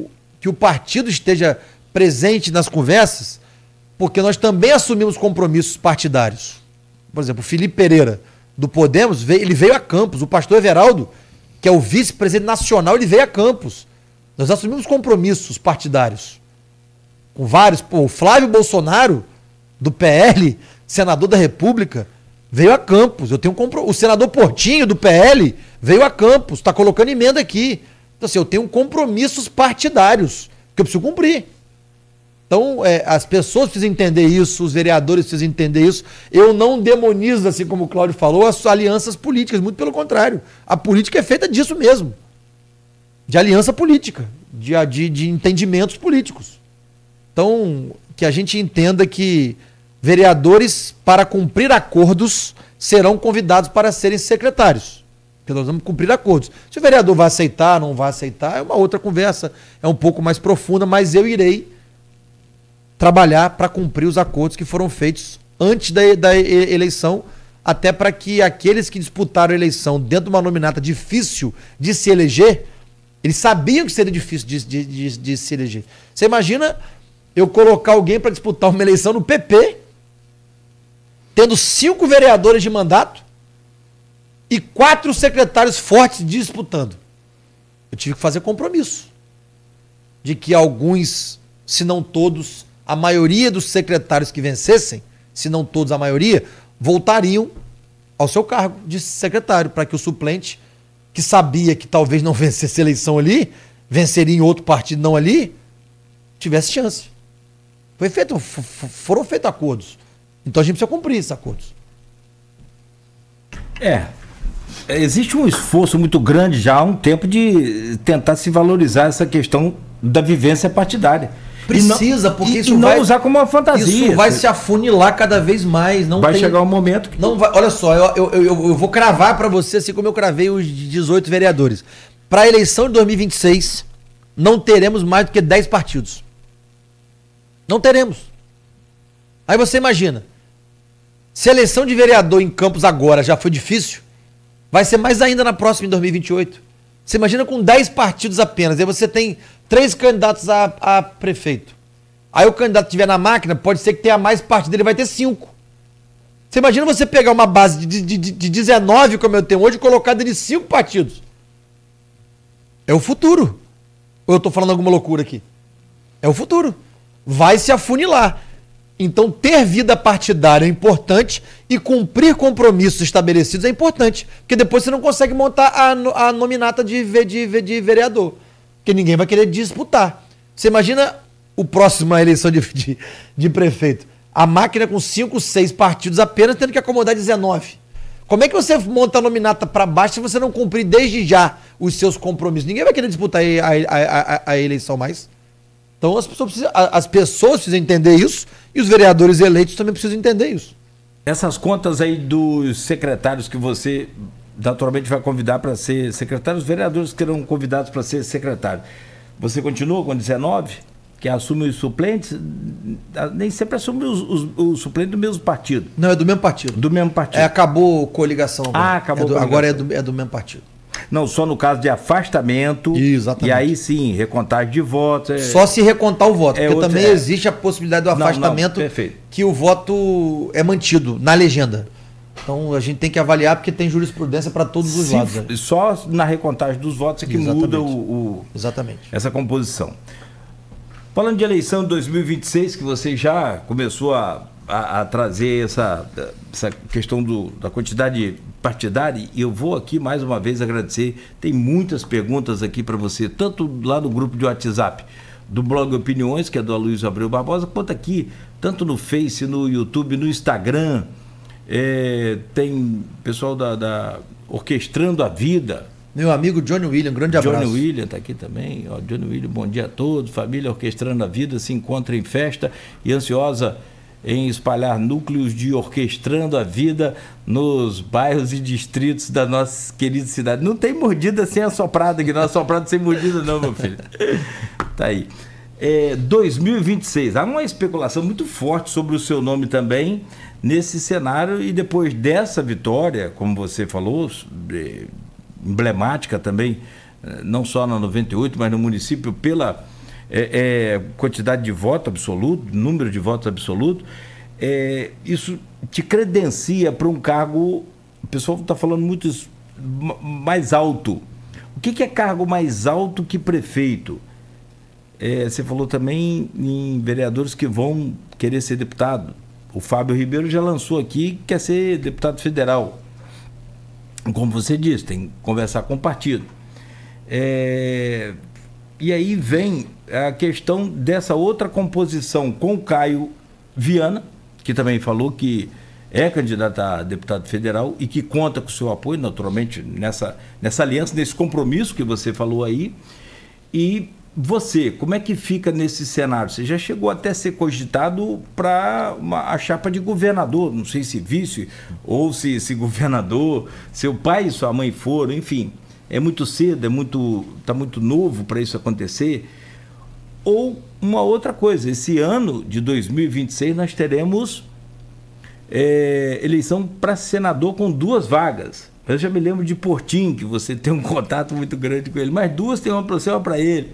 B: o que o partido esteja presente nas conversas, porque nós também assumimos compromissos partidários. Por exemplo, o Felipe Pereira, do Podemos, ele veio a Campos. O pastor Everaldo, que é o vice-presidente nacional, ele veio a Campos. Nós assumimos compromissos partidários. Com vários. Pô, o Flávio Bolsonaro, do PL, senador da República, veio a Campos. Eu tenho compro... O senador Portinho, do PL, veio a Campos. Está colocando emenda aqui. Então, assim, eu tenho compromissos partidários que eu preciso cumprir. Então, é, as pessoas precisam entender isso, os vereadores precisam entender isso. Eu não demonizo, assim como o Cláudio falou, as alianças políticas, muito pelo contrário. A política é feita disso mesmo de aliança política, de, de, de entendimentos políticos. Então, que a gente entenda que vereadores, para cumprir acordos, serão convidados para serem secretários. Porque nós vamos cumprir acordos. Se o vereador vai aceitar, não vai aceitar, é uma outra conversa, é um pouco mais profunda, mas eu irei trabalhar para cumprir os acordos que foram feitos antes da, da eleição, até para que aqueles que disputaram a eleição dentro de uma nominata difícil de se eleger, eles sabiam que seria difícil de, de, de, de se eleger. Você imagina eu colocar alguém para disputar uma eleição no PP, tendo cinco vereadores de mandato e quatro secretários fortes disputando. Eu tive que fazer compromisso de que alguns, se não todos, a maioria dos secretários que vencessem, se não todos a maioria, voltariam ao seu cargo de secretário, para que o suplente, que sabia que talvez não (laughs) vencesse a eleição ali, venceria em outro partido não ali, tivesse chance. Foi feito, foram feitos acordos. Então a gente precisa cumprir esses acordos.
A: É, é. Existe um esforço muito grande já há um tempo de tentar se valorizar essa questão da vivência partidária. Precisa, porque e, isso e não vai, usar como uma fantasia. Isso assim. vai se afunilar cada
B: vez mais. Não vai tem, chegar um momento que. Não vai, olha só, eu, eu, eu, eu vou cravar para você, assim como eu cravei os 18 vereadores. Para a eleição de 2026, não teremos mais do que 10 partidos. Não teremos. Aí você imagina. Se a eleição de vereador em Campos agora já foi difícil, vai ser mais ainda na próxima, em 2028. Você imagina com 10 partidos apenas, aí você tem três candidatos a, a prefeito. Aí o candidato que estiver na máquina, pode ser que tenha mais partido, ele vai ter cinco. Você imagina você pegar uma base de, de, de 19, como eu tenho hoje, e colocar dele cinco partidos. É o futuro. Ou eu estou falando alguma loucura aqui? É o futuro. Vai se afunilar. Então, ter vida partidária é importante e cumprir compromissos estabelecidos é importante, porque depois você não consegue montar a, a nominata de, de, de vereador, porque ninguém vai querer disputar. Você imagina o próximo eleição de, de, de, prefeito? A máquina com 5, 6 partidos apenas tendo que acomodar 19. Como é que você monta a nominata para baixo se você não cumprir desde já os seus compromissos? Ninguém vai querer disputar a, a, a, a eleição mais.
A: Então as pessoas, precisam, as pessoas precisam entender isso e os vereadores eleitos também precisam entender isso essas contas aí dos secretários que você naturalmente vai convidar para ser secretário, os vereadores que serão convidados para ser secretário. Você continua com 19? Que assume os suplentes, ah, nem sempre assume os, suplentes do mesmo partido.
B: Não, é do mesmo partido. Do mesmo partido.
A: É, acabou coligação agora. Ah, acabou é do, Agora é do, é do mesmo partido. Não, só no caso de afastamento. Exatamente. E aí sim, recontagem de votos. É... Só se recontar o voto, é porque outro... também é... existe a
B: possibilidade do afastamento não, não, que o voto é mantido na legenda. Então a gente tem que avaliar porque tem jurisprudência para todos os votos. lados. Né?
A: Só na recontagem dos votos é que Exatamente. muda o, o, Exatamente. essa composição. Falando de eleição de 2026, que você já começou a a, a trazer essa, essa questão do, da quantidade partidária, e eu vou aqui mais uma vez agradecer. Tem muitas perguntas aqui para você, tanto lá no grupo de WhatsApp do blog Opiniões, que é do Aloysio Abreu Barbosa, quanto aqui, tanto no Face, no YouTube, no Instagram. É, tem pessoal da, da, Orquestrando a Vida.
B: Meu amigo Johnny William, grande abraço. Johnny
A: William está aqui também. Ó, Johnny William, bom dia a todos. Família Orquestrando a Vida se encontra em festa e ansiosa em espalhar núcleos de orquestrando a vida nos bairros e distritos da nossa querida cidade. Não tem mordida sem assoprada, que não é assoprada sem mordida, não, meu filho. (laughs) tá aí. É, 2026. Há uma especulação muito forte sobre o seu nome também nesse cenário. E depois dessa vitória, como você falou, é, emblemática também, é, não só na 98, mas no município, pela é, é, quantidade de voto absoluto, número de votos absoluto, é, isso te credencia para um cargo. O pessoal está falando muito isso, mais alto. O que, que, é cargo mais alto que prefeito? É, você falou também em vereadores que vão querer ser deputado. O Fábio Ribeiro já lançou aqui que quer ser deputado federal. Como você disse, tem que conversar com o partido. É, e aí vem a questão dessa outra composição com o Caio Viana, que também falou que é candidato a deputado federal e que conta com o seu apoio, naturalmente, nessa, nessa aliança, nesse compromisso que você falou aí. E você, como é que fica nesse cenário? Você já chegou até a ser cogitado para a chapa de governador, não sei se vice ou se, se governador, seu pai e sua mãe foram, enfim é muito cedo, é muito está muito novo para isso acontecer. Ou uma outra coisa, esse ano de 2026 nós teremos é, eleição para senador com duas vagas. Eu já me lembro de Portim, que você (laughs) tem um contato muito grande com ele, mas duas tem uma para você e uma para ele.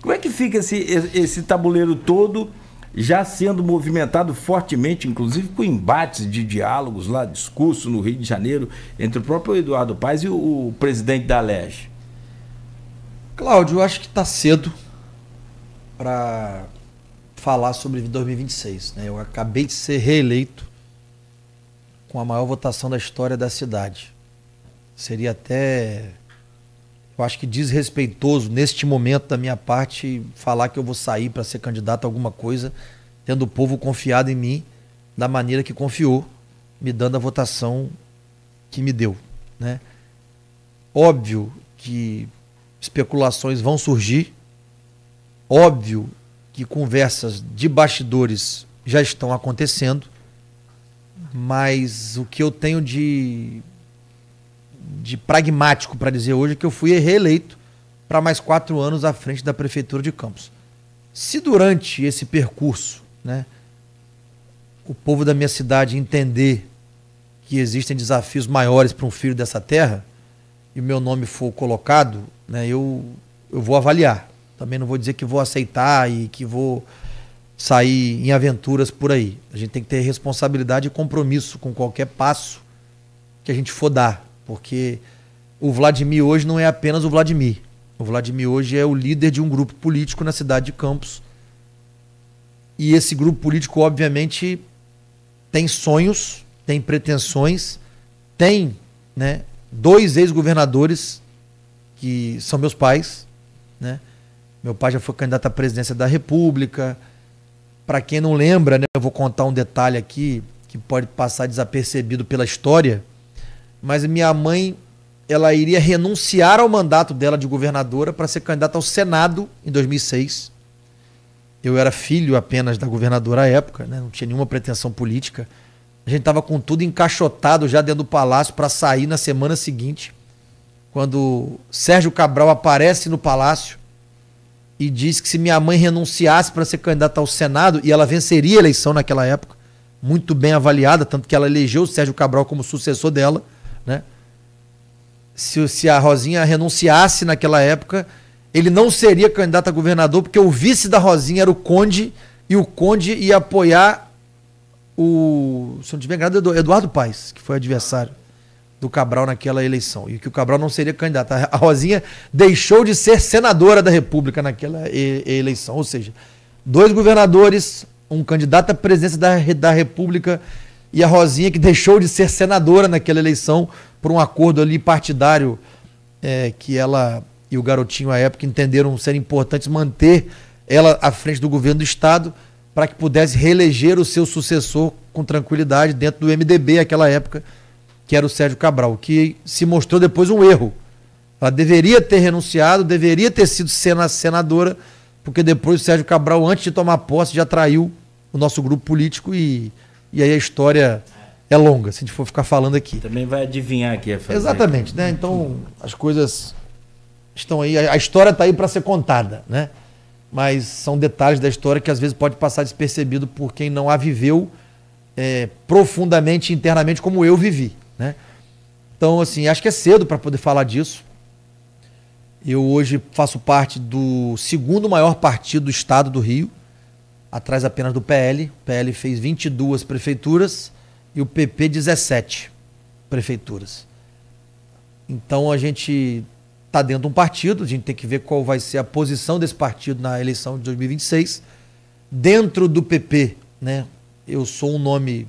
A: Como é que fica esse, esse tabuleiro todo? já sendo movimentado fortemente, inclusive com embates de diálogos lá, discurso no Rio de Janeiro, entre o próprio Eduardo Paes e o, presidente da LEG. Cláudio, eu acho que está cedo
B: para falar sobre 2026. Né? Eu acabei de ser reeleito com a maior votação da história da cidade. Seria até eu acho que desrespeitoso neste momento da minha parte falar que eu vou sair para ser candidato a alguma coisa, tendo o povo confiado em mim da maneira que confiou, me dando a votação que me deu, né? Óbvio que especulações vão surgir, óbvio que conversas de bastidores já estão acontecendo, mas o que eu tenho de de pragmático para dizer hoje é que eu fui reeleito para mais quatro anos à frente da Prefeitura de Campos. Se durante esse percurso né, o povo da minha cidade entender que existem desafios maiores para um filho dessa terra, e o meu nome for colocado, né, eu, eu vou avaliar. Também não vou dizer que vou aceitar e que vou sair em aventuras por aí. A gente tem que ter responsabilidade e compromisso com qualquer passo que a gente for dar. Porque o Vladimir hoje não é apenas o Vladimir. O Vladimir hoje é o líder de um grupo político na cidade de Campos. E esse grupo político, obviamente, tem sonhos, tem pretensões, tem né, dois ex-governadores que são meus pais. Né? Meu pai já foi candidato à presidência da República. Para quem não lembra, né, eu vou contar um detalhe aqui que pode passar desapercebido pela história mas minha mãe ela iria renunciar ao mandato dela de governadora para ser candidata ao Senado em 2006. Eu era filho apenas da governadora à época, né? não tinha nenhuma pretensão política. A gente estava com tudo encaixotado já dentro do palácio para sair na semana seguinte, quando Sérgio Cabral aparece no palácio e diz que se minha mãe renunciasse para ser candidata ao Senado, e ela venceria a eleição naquela época, muito bem avaliada, tanto que ela elegeu o Sérgio Cabral como sucessor dela né? Se, se a Rosinha renunciasse naquela época, ele não seria candidato a governador, porque o vice da Rosinha era o Conde, e o Conde ia apoiar o, se não tiver engano, Eduardo Paes, que foi adversário do Cabral naquela eleição. E que o Cabral não seria candidato. A Rosinha deixou de ser senadora da República naquela eleição. Ou seja, dois governadores, um candidato à presidência da, da República e a Rosinha, que deixou de ser senadora naquela eleição por um acordo ali partidário é, que ela e o garotinho à época entenderam ser importantes manter ela à frente do governo do Estado para que pudesse reeleger o seu sucessor com tranquilidade dentro do MDB naquela época, que era o Sérgio Cabral, que se mostrou depois um erro. Ela deveria ter renunciado, deveria ter sido senadora, porque depois o Sérgio Cabral, antes de tomar posse, já traiu o nosso grupo político e e aí a história é longa, se a gente for ficar falando aqui. Também vai adivinhar aqui, a fazer. Exatamente, né? Então as coisas estão aí, a história está aí para ser contada, né? Mas são detalhes da história que às vezes pode passar despercebido por quem não a viveu é, profundamente, internamente, como eu vivi, né? Então, assim, acho que é cedo para poder falar disso. Eu hoje faço parte do segundo maior partido do estado do Rio, atrás apenas do PL. O PL fez 22 prefeituras e o PP 17 prefeituras. Então a gente está dentro de um partido, a gente tem que ver qual vai ser a posição desse partido na eleição de 2026. Dentro do PP, né, eu sou um nome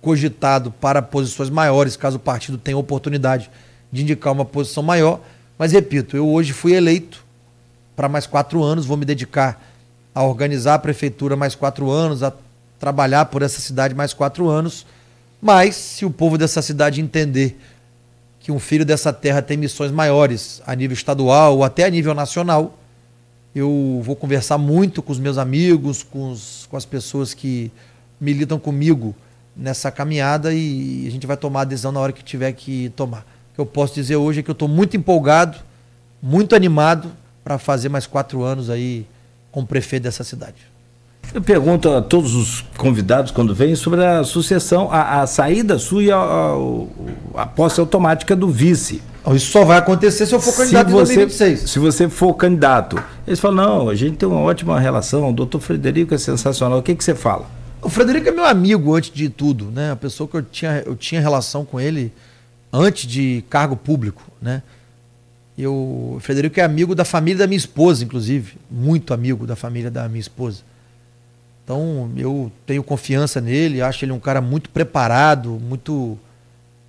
B: cogitado para posições maiores, caso o partido tenha oportunidade de indicar uma posição maior. Mas repito, eu hoje fui eleito para mais quatro anos, vou me dedicar a organizar a prefeitura mais quatro anos, a trabalhar por essa cidade mais quatro anos. Mas se o povo dessa cidade entender que um filho dessa terra tem missões maiores a nível estadual ou até a nível nacional, eu vou conversar muito com os meus amigos, com, os, com as pessoas que militam comigo nessa caminhada e a gente vai tomar a decisão na hora que tiver que tomar. O que eu posso dizer hoje é que eu estou muito empolgado, muito animado para fazer mais quatro anos aí como prefeito dessa cidade.
A: Eu pergunto a todos os convidados quando vêm sobre a sucessão, a, a saída sua e a, a, a, posse automática do vice. Isso só vai acontecer se eu for candidato de você, em 2026. Se você for candidato. Eles falam, não, a gente tem uma ótima relação, o doutor Frederico é sensacional. O que, que você fala? O Frederico é meu amigo antes de
B: tudo, né? A pessoa que eu tinha, eu tinha relação com ele antes de cargo público, né? Eu o Frederico é amigo da família da minha esposa, inclusive. Muito amigo da família da minha esposa. Então eu tenho confiança nele, acho ele um cara muito preparado, muito,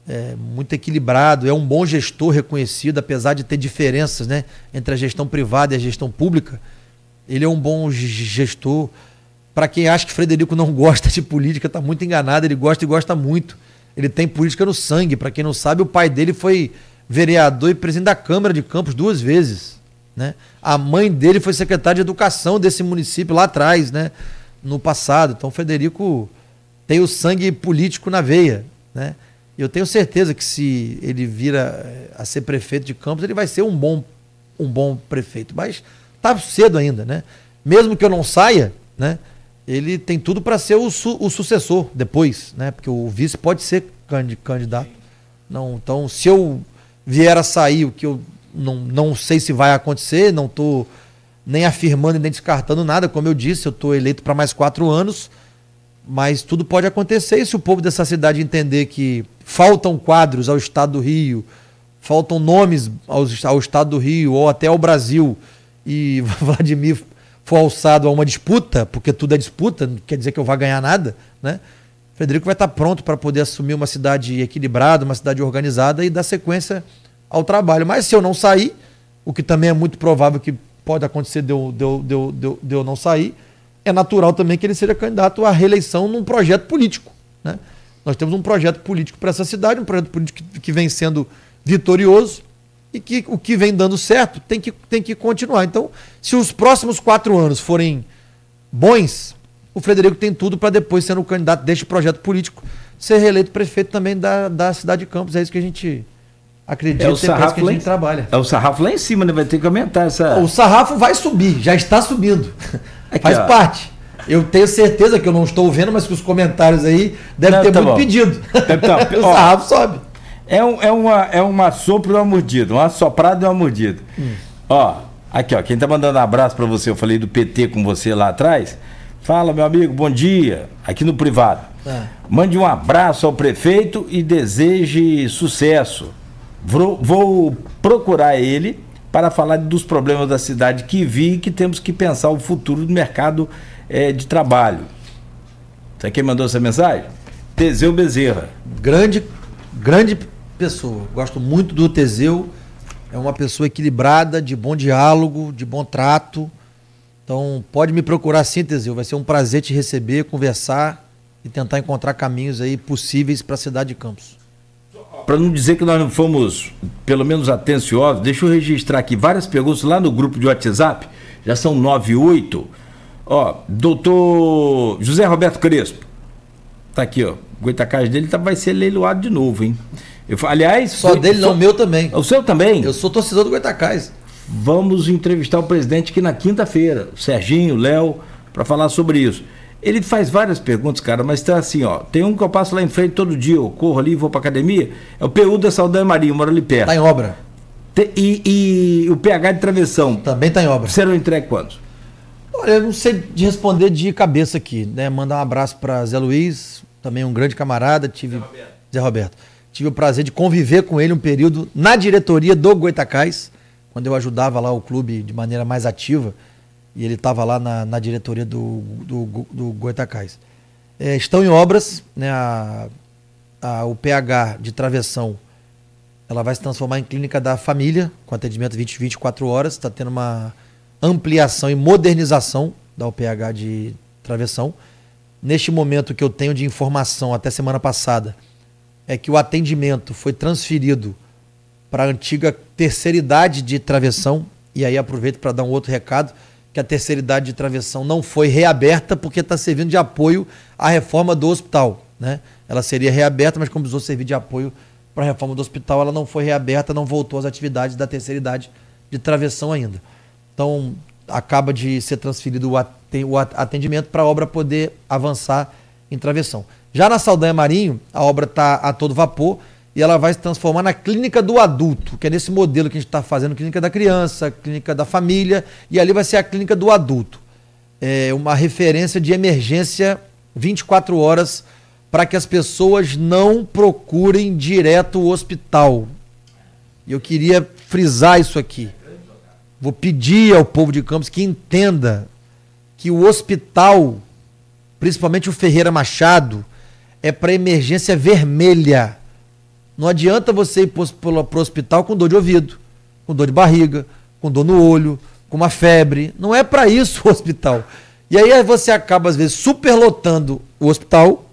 B: é, muito equilibrado, é um bom gestor reconhecido, apesar de ter diferenças né, entre a gestão privada e a gestão pública. Ele é um bom gestor. Para quem acha que Frederico não (laughs) gosta de política, está muito enganado, ele gosta e gosta muito. Ele tem política no sangue. Para quem não sabe, o pai dele foi vereador e presidente da Câmara de Campos duas vezes. Né? A mãe dele foi secretária de educação desse município lá atrás, né? no passado. Então, Federico tem o sangue político na veia. Né? Eu tenho certeza que se ele vira eh, a ser prefeito de Campos, ele vai ser um bom, um bom prefeito. Mas tá cedo ainda, né? Mesmo que eu não saia, né? Ele tem tudo para ser o, su o, sucessor depois, né? Porque o vice pode ser candidato. Não, então, se eu vier a sair, o que eu não, não sei se vai acontecer, não estou nem afirmando nem descartando nada. Como eu disse, eu estou eleito para mais quatro anos, mas tudo pode acontecer. E se o povo dessa cidade entender que faltam quadros ao Estado do Rio, faltam nomes ao, ao Estado do Rio ou até ao Brasil, e (laughs) Vladimir for alçado a uma disputa, porque tudo é disputa, não quer dizer que eu vá ganhar nada, né? Frederico vai estar pronto para poder assumir uma cidade equilibrada, uma cidade organizada e dar sequência ao trabalho. Mas se eu não sair, o que também é muito provável que pode acontecer de eu, de eu, de eu, de eu, de eu não sair, é natural também que ele seja candidato à reeleição num projeto político. Né? Nós temos um projeto político para essa cidade, um projeto político que, que vem sendo vitorioso e que o que vem dando certo tem que, tem que continuar. Então, se os próximos quatro anos forem bons, o Frederico tem tudo para depois, sendo o candidato deste projeto político, ser reeleito prefeito também da, da cidade de Campos. É isso que a gente acredita é o sarrafo que a gente em... trabalha.
A: É o sarrafo lá em cima, né? Vai ter que aumentar essa. O sarrafo
B: vai subir, já está subindo. (laughs) Aqui, Faz ó. parte. Eu tenho certeza que eu não estou vendo, mas que os comentários aí devem ter tá muito bom. pedido. Então, tá (laughs) o ó, sarrafo
A: sobe. É um, é uma, é assopro e uma mordida, um assoprado e uma mordida. Hum. Ó, aqui, ó, quem está mandando um abraço para você, eu falei do PT com você lá atrás. Fala, meu amigo, bom dia. Aqui no privado. É. Mande um abraço ao prefeito e deseje sucesso. Vou, vou procurar ele para falar dos problemas da cidade que vi e que temos que pensar o futuro do mercado é, de trabalho. Sabe tá quem mandou essa mensagem? Teseu Bezerra. Grande, grande pessoa. Gosto muito do Teseu.
B: É uma pessoa equilibrada, de bom diálogo, de bom trato. Então, pode me procurar síntese, vai ser um prazer te receber, conversar e tentar encontrar caminhos aí possíveis para a cidade de Campos.
A: Para não dizer que nós não fomos, pelo menos, atenciosos, deixa eu registrar aqui várias perguntas lá no grupo de WhatsApp, já são oito. Ó, doutor José Roberto Crespo, tá aqui, ó, Goitacás dele tá, vai ser leiloado de novo, hein? Eu, aliás. Só foi, dele, só, não, meu também. O seu também? Eu sou torcedor do Goitacás. Vamos entrevistar o presidente aqui na quinta-feira, o Serginho, o Léo, para falar sobre isso. Ele faz várias perguntas, cara, mas tá assim, ó. Tem um que eu passo lá em frente todo dia, eu corro ali, vou pra academia. É o PU da Saldanha Marinho, mora ali perto. Tá em obra. E, e, o pH de travessão. Também tá em obra. Serão entregue quantos?
B: Olha, eu não sei de responder de cabeça aqui, né? Mandar um abraço para Zé Luiz, também um grande camarada. Tive... Zé Roberto. Zé Roberto. Tive o prazer de conviver com ele um período na diretoria do Goitacás quando eu ajudava lá o clube de maneira mais ativa, e ele estava lá na, na, diretoria do, do, do Goitacás. É, estão em obras, né, a, a, o PH de travessão ela vai se transformar em clínica da família, com atendimento 20 24 horas, está tendo uma ampliação e modernização da UPH de travessão. Neste momento que eu tenho de informação até semana passada, é que o atendimento foi transferido para a antiga terceira idade de travessão, e aí aproveito para dar um outro recado, que a terceira idade de travessão não foi reaberta porque está servindo de apoio à reforma do hospital. Né? Ela seria reaberta, mas como precisou servir de apoio para a reforma do hospital, ela não foi reaberta, não voltou às atividades da terceira idade de travessão ainda. Então, acaba de ser transferido o atendimento para a obra poder avançar em travessão. Já na Saldanha Marinho, a obra está a todo vapor e ela vai se transformar na clínica do adulto, que é nesse modelo que a gente está fazendo, clínica da criança, clínica da família, e ali vai ser a clínica do adulto. É uma referência de emergência 24 horas para que as pessoas não procurem direto o hospital. E eu queria frisar isso aqui. Vou pedir ao povo de Campos que entenda que o hospital, principalmente o Ferreira Machado, é para emergência vermelha não adianta você ir para o hospital com dor de ouvido, com dor de barriga, com dor no olho, com uma febre. Não é para isso o (laughs) hospital. E aí você acaba, às vezes, superlotando o hospital.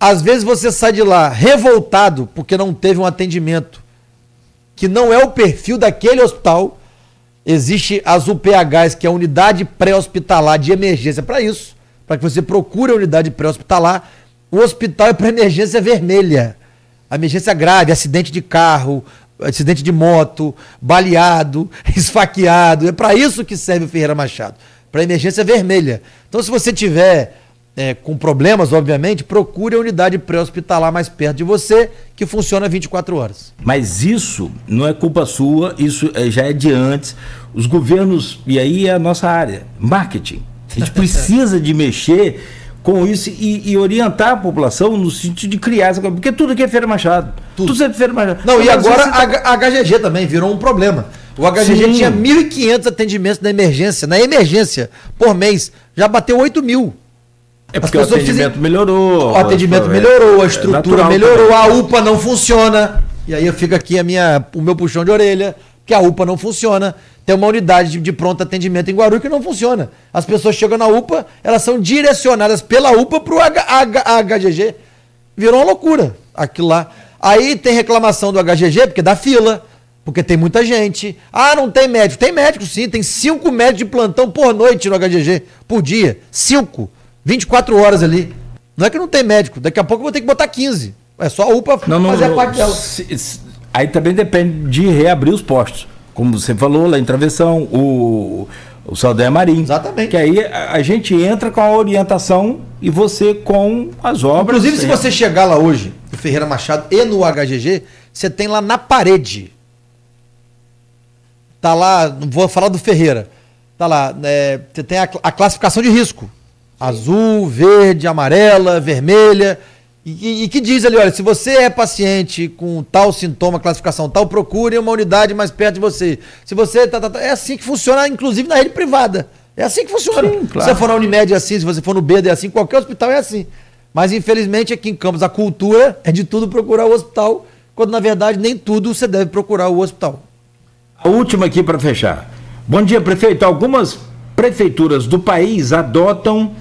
B: Às vezes você sai de lá revoltado porque não teve um atendimento que não é o perfil daquele hospital. Existe as UPHs, que é a unidade pré-hospitalar de emergência, para isso, para que você procure a unidade pré-hospitalar. O hospital é para emergência vermelha emergência grave, acidente de carro, acidente de moto, baleado, (laughs) esfaqueado. É para isso que serve o Ferreira Machado, para emergência vermelha. Então, se você tiver é, com problemas, obviamente, procure a unidade pré-hospitalar
A: mais perto de você, que funciona 24 horas. Mas isso não é culpa sua, isso é, já é de antes. Os governos, e aí é a nossa área, marketing. A gente (laughs) precisa de mexer com isso e, e, orientar a população no sentido de criar essa coisa. Porque tudo aqui é Feira Machado. Tudo, tudo é Feira Machado. Não, então, Mas e agora
B: tá... a HGG também virou um problema. O HGG Sim. tinha 1.500 atendimentos na emergência, na emergência, por mês. Já bateu 8 mil. É porque o atendimento
A: melhorou. O atendimento é melhorou, a é estrutura é melhorou, também. a
B: UPA não funciona. E aí eu fico aqui a minha, o meu puxão de orelha, que a UPA não funciona. Tem uma unidade de pronto atendimento em Guarulhos que não funciona. As pessoas chegam na UPA, elas são direcionadas pela UPA para o HGG. Virou uma loucura aquilo lá. Aí tem reclamação do HGG, porque dá fila, porque tem muita gente. Ah, não tem médico. Tem médico sim, tem cinco médicos de plantão por noite no HGG, por dia. Cinco. 24 horas ali. Não é que não tem médico, daqui a pouco eu vou ter que botar 15.
A: É só a UPA
B: não, fazer não, a parte dela.
A: aí também depende de reabrir os postos como você falou, lá em Travessão, o, o Saldanha Marim. Exatamente. Que aí a, a gente entra com a orientação e você com as obras. Inclusive, se você
B: chegar lá hoje, no Ferreira Machado e no HGG, você tem lá na parede. Tá lá, não vou falar do Ferreira. Tá lá, é, você tem a, a classificação de risco. Sim. Azul, verde, amarela, vermelha. E, e, que diz ali, olha, se você é paciente com tal sintoma, classificação tal, procure uma unidade mais perto de você. Se você tá, tá, tá é assim que funciona, inclusive na rede privada. É assim que funciona. Sim, claro. Se você for na Unimed é assim, se você for no BD é assim, qualquer hospital é assim. Mas infelizmente aqui em Campos a cultura é de tudo procurar o hospital, quando na verdade nem tudo você deve procurar
A: o hospital. A última aqui para fechar. Bom dia, prefeito. Algumas prefeituras do país adotam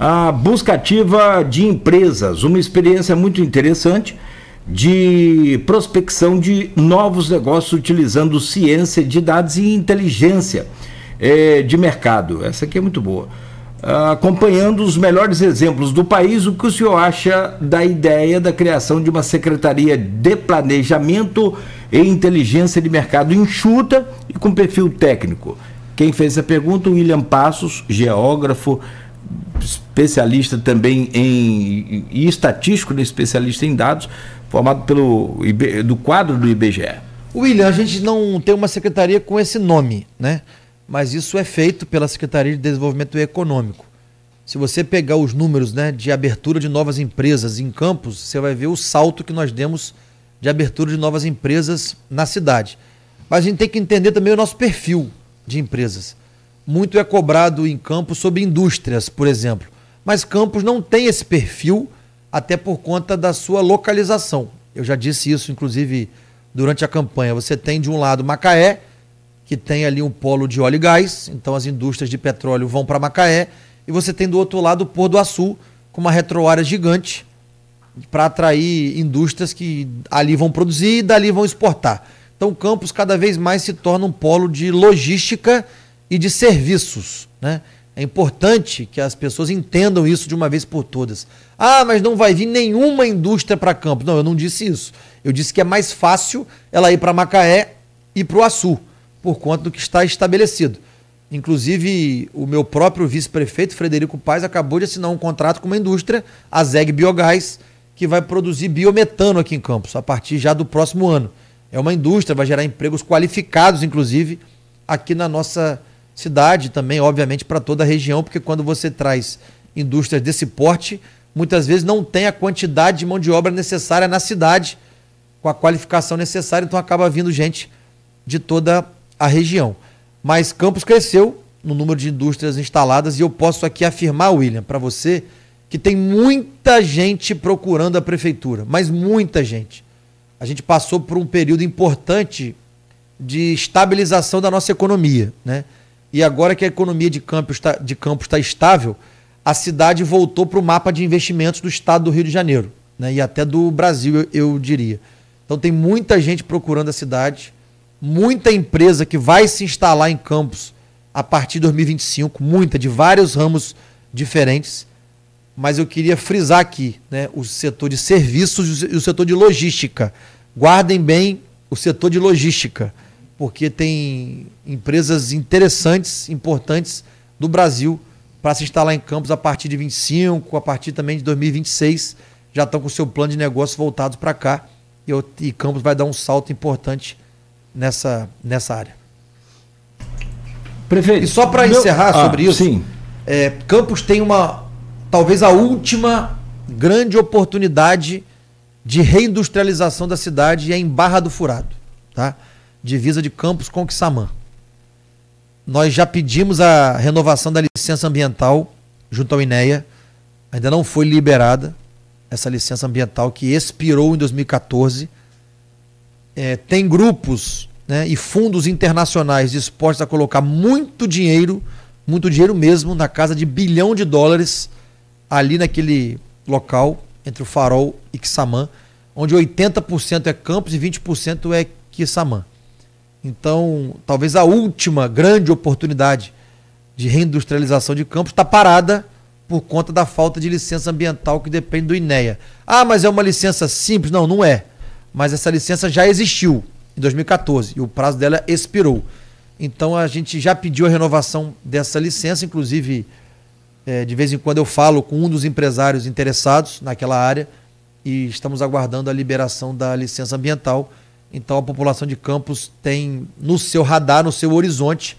A: a busca ativa de empresas, uma experiência muito interessante de prospecção de novos negócios utilizando ciência de dados e inteligência é, de mercado. Essa aqui é muito boa. Ah, acompanhando os melhores exemplos do país, o que o senhor acha da ideia da criação de uma secretaria de planejamento e inteligência de mercado enxuta e com perfil técnico? Quem fez essa pergunta? William Passos, geógrafo especialista também em e estatístico, né, especialista em dados, formado pelo do quadro do IBGE.
B: William, a gente não tem uma secretaria com esse nome, né? Mas isso é feito pela Secretaria de Desenvolvimento Econômico. Se você pegar os números né, de abertura de novas empresas em campos, você vai ver o salto que nós demos de abertura de novas empresas na cidade. Mas a gente tem que entender também o nosso perfil de empresas muito é cobrado em campos sobre indústrias, por exemplo. Mas Campos não tem esse perfil, até por conta da sua localização. Eu já disse isso, inclusive, durante a campanha. Você tem de um lado Macaé, que tem ali um polo de óleo e gás, então as indústrias de petróleo vão para Macaé, e você tem do outro lado o Pôr do Açu, com uma retroárea gigante para atrair indústrias que ali vão produzir e dali vão exportar. Então, Campos cada vez mais se torna um polo de logística e de serviços. Né? É importante que as pessoas entendam isso de uma vez por todas. Ah, mas não vai vir nenhuma indústria para campo. Não, eu não disse isso. Eu disse que é mais fácil ela ir para Macaé e para o Açu, por conta do que está estabelecido. Inclusive, o meu próprio vice-prefeito, Frederico Paz, acabou de assinar um contrato com uma indústria, a ZEG Biogás, que vai produzir biometano aqui em Campos, a partir já do próximo ano. É uma indústria, vai gerar empregos qualificados, inclusive, aqui na nossa cidade, também, obviamente, para toda a região, porque quando você traz indústrias desse porte, muitas vezes não tem a quantidade de mão de obra necessária na cidade, com a qualificação necessária, então acaba vindo gente de toda a região. Mas Campos cresceu no número de indústrias instaladas e eu posso aqui afirmar, William, para você que tem muita gente procurando a prefeitura, mas muita gente. A gente passou por um período importante de estabilização da nossa economia, né? E agora que a economia de campo está, de campo está estável, a cidade voltou para o mapa de investimentos do estado do Rio de Janeiro, né? e até do Brasil, eu, eu diria. Então tem muita gente procurando a cidade, muita empresa que vai se instalar em Campos a partir de 2025, muita, de vários ramos diferentes. Mas eu queria frisar aqui né, o setor de serviços e o setor de logística. Guardem bem o setor de logística porque tem empresas interessantes, importantes do Brasil para se instalar em Campos a partir de 25, a partir também de 2026, já estão com o seu plano de negócio voltado para cá e, e Campos vai dar um salto importante nessa, nessa área. Prefeito. E só para encerrar ah, sobre isso, sim. É, Campos tem uma, talvez a última grande oportunidade de reindustrialização da cidade é em Barra do Furado, tá? divisa de Campos com Quixamã. Nós já pedimos a renovação da licença ambiental junto ao INEA, ainda não foi liberada essa licença ambiental que expirou em 2014. É, tem grupos né, e fundos internacionais dispostos a colocar muito dinheiro, muito dinheiro mesmo, na casa de bilhão de dólares, ali naquele local, entre o Farol e Quissamã, onde 80% é Campos e 20% é Quissamã. Então, talvez a última grande oportunidade de reindustrialização de Campos está parada por conta da falta de licença ambiental que depende do INEA. Ah, mas é uma licença simples? Não, não é. Mas essa licença já existiu em 2014 e o prazo dela expirou. Então a gente já pediu a renovação dessa licença, inclusive é, de vez em quando eu falo com um dos empresários interessados naquela área e estamos aguardando a liberação da licença ambiental então a população de Campos tem no seu radar, no seu horizonte,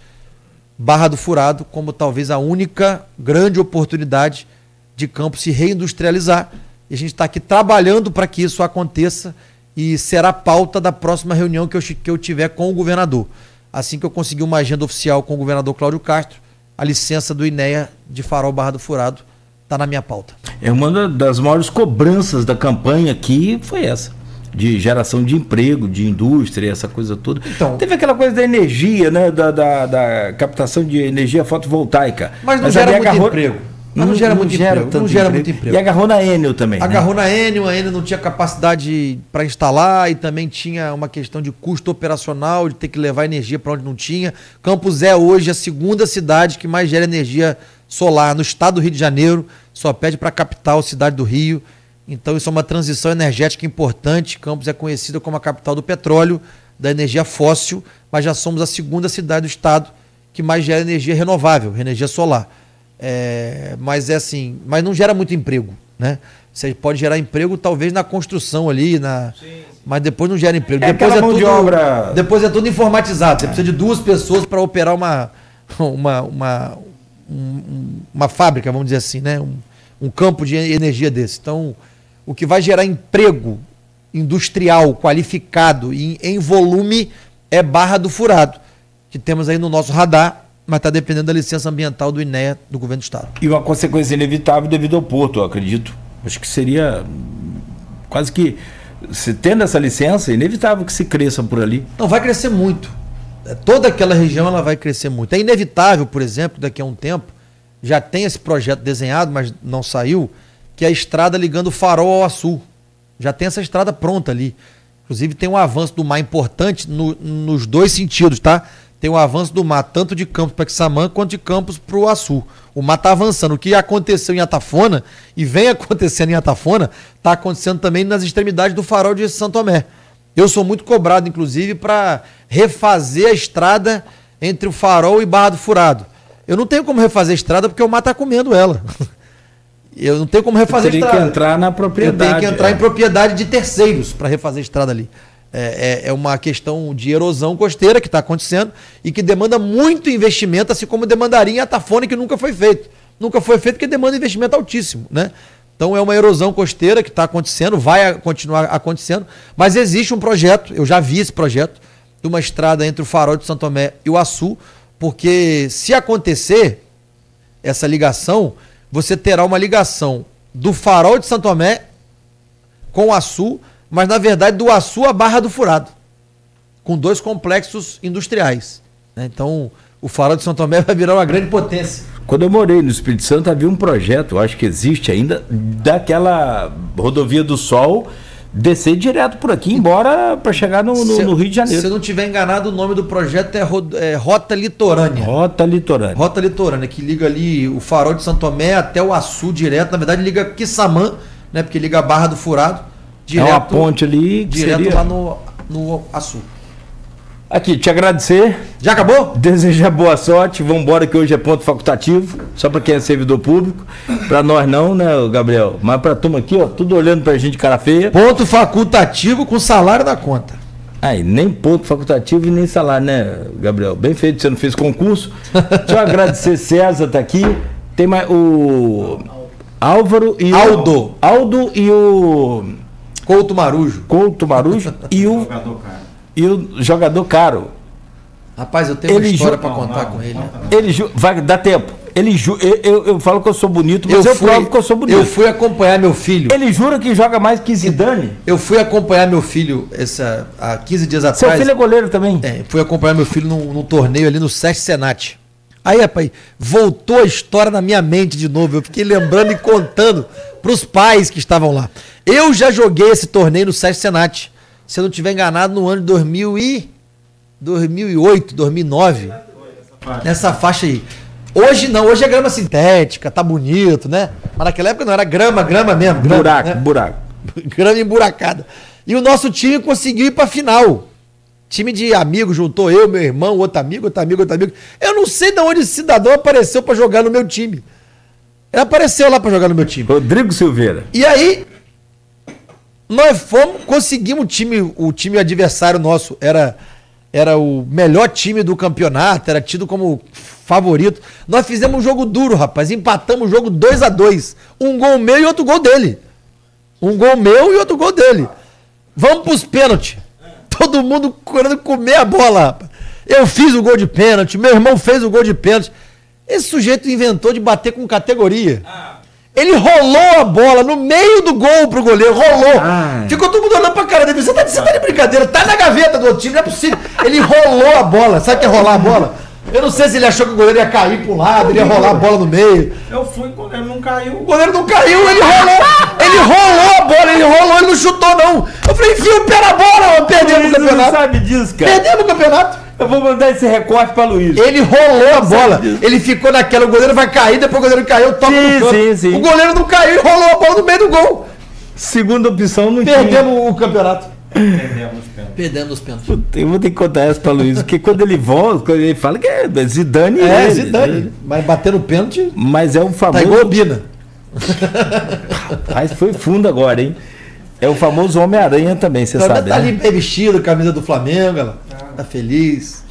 B: Barra do Furado como talvez a única grande oportunidade de Campos se reindustrializar. E a gente está aqui trabalhando para que isso aconteça e será pauta da próxima reunião que eu, que eu tiver com o governador. Assim que eu conseguir uma agenda oficial com o governador Cláudio Castro, a licença do INEA de Farol Barra do Furado está na minha pauta.
A: É uma das maiores cobranças da campanha aqui foi essa de geração de emprego, de indústria, essa coisa toda. Então, Teve aquela coisa da energia, né? Da, da, da captação de energia fotovoltaica. Mas não mas gera muito agarrou... emprego. Mas não, não gera, não muito, gera, emprego, não gera emprego. muito emprego. E agarrou na Enel também. Né? Agarrou né? na
B: Enel, a Enel não tinha capacidade para instalar e também tinha uma questão de custo operacional, de ter que levar energia para onde não tinha. Campos é hoje a segunda cidade que mais gera energia solar no estado do Rio de Janeiro, só pede para a capital, cidade do Rio. Então, isso é uma transição energética importante. Campos é conhecida como a capital do petróleo, da energia fóssil, mas já somos a segunda cidade do estado que mais gera energia renovável, energia solar. É, mas é assim, mas não gera muito emprego, né? Você pode gerar emprego talvez na construção ali, na, sim, mas depois não gera emprego. É depois, é tudo, de obra... depois é tudo informatizado. Você é. precisa de duas pessoas para operar uma, uma, uma, um, uma fábrica, vamos dizer assim, né? Um, um campo de energia desse. Então, o que vai gerar emprego industrial qualificado e em volume é Barra do Furado, que temos aí no nosso radar, mas está dependendo da licença ambiental do INEA do governo do estado.
A: E uma consequência inevitável devido ao porto, eu acredito. Acho que seria quase que se tendo essa licença, é inevitável que se cresça por ali.
B: Não vai crescer muito. É, toda aquela região ela vai crescer muito. É inevitável, por exemplo, daqui a um tempo, já tem esse projeto desenhado, mas não saiu que é a estrada ligando o farol ao sul. Já tem essa estrada pronta ali. Inclusive tem um avanço do mar importante no, nos dois sentidos, tá? Tem um avanço do mar tanto de Campos para Quixamã quanto de Campos para o Açu. O mar está avançando. O que aconteceu em Atafona e vem (laughs) acontecendo em Atafona, está acontecendo também nas extremidades do farol de Santo Tomé. Eu sou muito cobrado, inclusive, para refazer a estrada entre o farol e Barra do Furado. Eu não tenho como refazer a estrada porque o mar está comendo ela. (laughs) Eu não tenho como refazer a estrada. Tem que entrar na propriedade. Eu tenho que entrar é. em propriedade de terceiros para refazer a estrada ali. É, é, é, uma questão de erosão costeira que está acontecendo e que demanda muito investimento, assim como demandaria em Atafone, que nunca foi feito. Nunca foi feito porque demanda investimento altíssimo, né? Então é uma erosão costeira que está acontecendo, vai continuar acontecendo, mas existe um projeto, eu já vi esse projeto, de uma estrada entre o Farol de Santo Tomé e o Açu, porque se acontecer essa ligação, você terá uma ligação do farol de Santo Amé com o Açu, mas na verdade do Açu à Barra do Furado, com dois complexos industriais. Né? Então, o farol de Santo Amé (laughs) vai virar uma grande potência.
A: Quando eu morei no Espírito Santo, havia um projeto, acho que existe ainda, daquela rodovia do Sol descer direto por aqui, embora para chegar no, no, no, Rio de Janeiro. Se eu
B: não tiver enganado, o nome do projeto é, é, Rota Litorânea. Rota Litorânea. Rota Litorânea, que liga ali o farol de Santo Tomé até o Açu direto. Na verdade, liga Quissamã, né? Porque liga a Barra do
A: Furado. Direto, é uma ponte ali. direto seria... lá
B: no, no Açu.
A: Aqui, te agradecer. Já acabou? Desejar boa sorte. Vamos embora que hoje é ponto facultativo, só para quem é servidor público. Para nós não, né, Gabriel? Mas para turma aqui, ó, tudo olhando para a gente de cara feia. Ponto facultativo com salário da conta. Aí, nem ponto facultativo e nem salário, né, Gabriel? Bem feito, você não fez concurso. (laughs) Deixa eu agradecer, César tá aqui. Tem mais o Álvaro e Aldo. o Aldo e o Couto Marujo. Couto Marujo (laughs) e o jogador, cara e o jogador caro. Rapaz, eu tenho ele uma história para contar não, com ele. Né? Ele vai dar tempo. Ele ju... Eu, eu, eu, falo que eu sou bonito, mas eu, eu fui, provo que eu sou bonito. Eu fui acompanhar meu filho. Ele jura que
B: joga mais que Zidane? Eu fui acompanhar meu filho essa, há 15 dias atrás. Seu filho é goleiro também? É, fui acompanhar meu filho num, num torneio ali no Sesc Senat. Aí, rapaz, voltou a história na minha mente de novo. Eu fiquei lembrando e contando para os pais que estavam lá. Eu já joguei esse torneio no Sesc Senat se eu não estiver enganado, no ano de 2000 e 2008, 2009. Nessa faixa aí. Hoje não, hoje é grama sintética, tá bonito, né? Mas naquela época não, era grama, grama mesmo. Grama, buraco, né? buraco. (laughs) grama emburacada. E o nosso time conseguiu ir pra final. Time de amigos, juntou eu, meu irmão, outro amigo, outro amigo, outro amigo. Eu não sei de onde esse cidadão apareceu para jogar no meu time. Ele apareceu lá para jogar no meu time. Rodrigo Silveira. E aí, nós fomos, conseguimos o time, o time adversário nosso era era o melhor time do campeonato, era tido como favorito. Nós fizemos um jogo duro, rapaz. Empatamos o jogo 2 a 2 Um gol meu e outro gol dele. Um gol meu e outro gol dele. Vamos pros pênaltis. (laughs) Todo mundo querendo comer a bola, Eu fiz o gol de pênalti, meu irmão fez o gol de pênalti. Esse sujeito inventou de bater com categoria. Ah. Ele rolou a bola no meio do gol pro goleiro, rolou. Ai. Ficou todo mundo olhando pra cara dele. Você tá, você tá de brincadeira, tá na gaveta do outro time, não é possível. Ele rolou a bola. Sabe o que é rolar a bola? Eu não sei se ele achou que o goleiro ia cair pro lado, ele ia rolar a bola no meio.
A: Eu fui, o goleiro não caiu. O goleiro não caiu, ele rolou. Ele rolou a bola, ele rolou,
B: ele não chutou, não. Eu falei, enfim, pera a bola, perdemos o campeonato. Você sabe disso, cara? Perdemos o campeonato. Eu vou mandar esse recorte para Luiz. Ele rolou a tá bola. Ele ficou naquela, o goleiro vai cair,
A: depois o goleiro caiu, toca sim, no sim, sim. O goleiro não caiu e rolou a bola no meio do gol. Segunda opção, não Perdemos tinha.
B: Perdemos o campeonato. Perdemos os pênaltis. Perdemos os pênaltis.
A: Eu vou ter que contar essa para Luiz, porque quando ele volta, ele fala que é Zidane. É, Zidane. Ele. Mas bater no pênalti. Mas é um tá famoso. Tá igual Bina. Rapaz, foi fundo agora, hein? É o famoso Homem-Aranha também, você tá, sabe. Tá né? ali bem vestido, camisa
B: do Flamengo,
A: ela. Tá
B: feliz.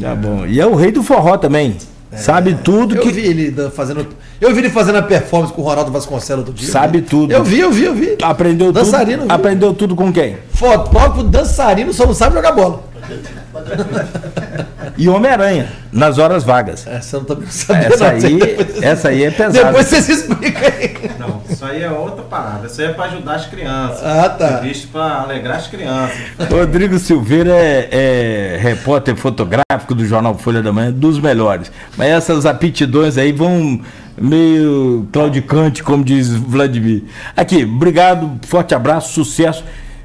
B: Tá bom. E é o rei do forró também. É, sabe tudo eu que. Eu vi ele fazendo. Eu vi ele fazendo a performance com o Ronaldo Vasconcelos outro dia. Sabe tudo. Eu vi, eu vi, eu vi. Aprendeu dançarino, tudo.
A: Aprendeu tudo com quem?
B: Fotógrafo, dançarino, só não sabe jogar bola. (laughs)
A: E Homem-Aranha, nas horas vagas. Essa eu não tô sabendo. Essa aí, essa aí é pesada. Depois vocês explicam aí. Não, isso aí é outra parada. Isso aí é para ajudar as crianças. Ah, tá. É visto para alegrar as crianças. Rodrigo Silveira é, é, repórter fotográfico do jornal Folha da Manhã, dos melhores. Mas essas aptidões aí vão meio claudicante, como diz Vladimir. Aqui, obrigado, forte abraço, sucesso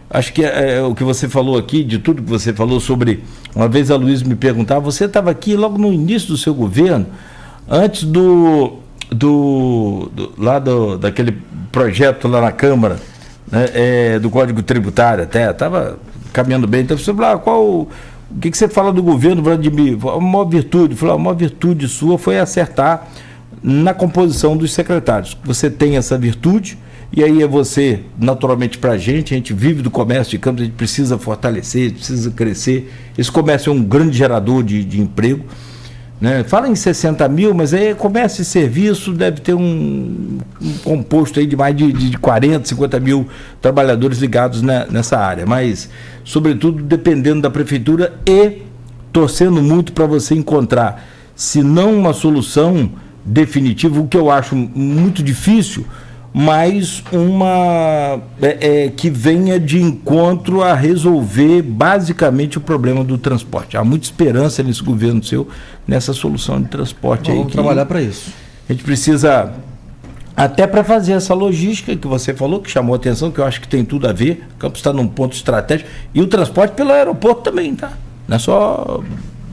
A: acho que é, o que você falou aqui, de tudo que você falou sobre. Uma vez a Luiz me perguntava, você estava aqui logo no início do seu governo, antes do. do, do lá do, daquele projeto lá na Câmara, né, é, do Código Tributário até, estava caminhando bem. Então você falou, ah, qual. O que, que você fala do governo, Vladimir? A maior virtude, eu falei, a maior virtude sua foi acertar na composição dos secretários. Você tem essa virtude e aí é você, naturalmente, para a gente, a gente vive do comércio de campos, a gente precisa fortalecer, precisa crescer. Esse comércio é um grande gerador de, de emprego. Né? Fala em 60 mil, mas aí é comércio e serviço deve ter um, um composto aí de mais de, de 40, 50 mil trabalhadores ligados na, nessa área. Mas, sobretudo, dependendo da prefeitura e torcendo muito para você encontrar, se não uma solução definitiva, o que eu acho muito difícil mas uma é, é, que venha de encontro a resolver basicamente o problema do transporte. Há muita esperança nesse governo seu, nessa solução de transporte Vamos aí. Vamos trabalhar para isso. A gente precisa até para fazer essa logística que você falou, que chamou atenção, que eu acho que tem tudo a ver. O campo está num ponto estratégico. E o transporte pelo aeroporto também, tá? Não é só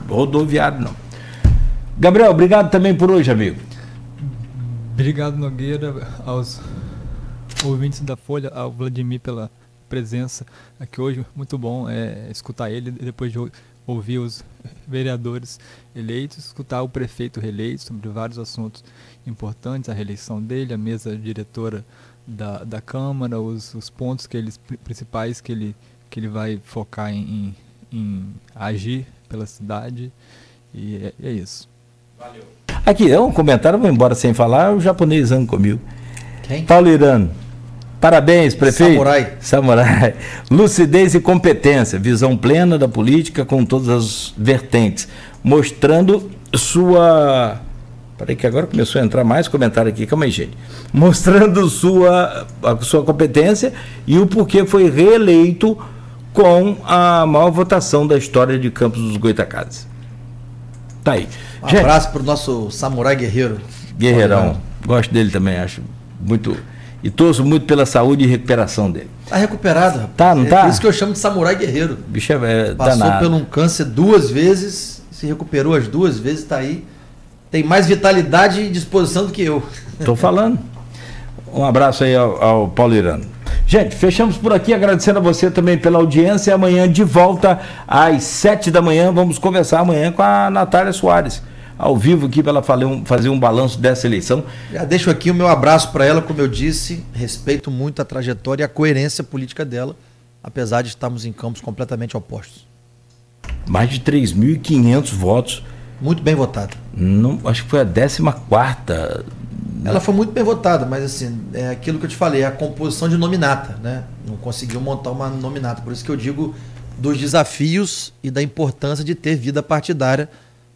A: rodoviário, não. Gabriel, obrigado também por hoje, amigo.
C: Obrigado, Nogueira, aos ouvintes da Folha, ao Vladimir pela presença aqui hoje. Muito bom é, escutar ele depois de ouvir os vereadores eleitos, escutar o prefeito reeleito sobre vários assuntos importantes, a reeleição dele, a mesa diretora da, da Câmara, os, os pontos que ele, principais que ele, que ele vai focar em, em, em agir pela cidade. E é, é isso.
A: Valeu. Aqui, é um comentário, vou embora sem falar, o japonês anda comigo. Quem? Paulo Irano. Parabéns, prefeito. Samurai. Samurai. (laughs) Lucidez e competência, visão plena da política com todas as vertentes, mostrando sua. Peraí, que agora começou a entrar mais comentário aqui, calma aí, gente. Mostrando sua, a sua competência e o porquê foi reeleito com a maior votação da história de Campos dos Goitacazes. Tá aí. Um Gente, abraço pro nosso samurai guerreiro. Guerreirão. Gosto dele também, acho muito. E torço muito pela saúde e recuperação dele.
B: Tá recuperado, rapaz. Tá, não tá? é, tá? por isso que eu chamo de samurai guerreiro.
A: Bicho é, é, Passou danado. pelo
B: um câncer duas vezes, se recuperou as duas vezes, tá aí. Tem mais vitalidade e disposição
A: do que eu. Tô falando. (laughs) Um abraço aí ao, ao Paulo Irano. Gente, fechamos por aqui, agradecendo a você também pela audiência. E Amanhã de volta às sete da manhã, vamos conversar amanhã com a Natália Soares ao vivo aqui para ela fazer um balanço dessa eleição. Já deixo aqui o meu abraço para ela, como eu disse, respeito muito a trajetória e a coerência
B: política dela, apesar de estarmos em campos completamente opostos.
A: Mais de 3.500 votos. Muito bem votado. Não, acho que foi a 14
B: ela foi muito bem votada, mas assim, é aquilo que eu te falei, é a composição de nominata, né? Não conseguiu montar uma nominata. Por isso que eu digo dos desafios e da importância de ter vida partidária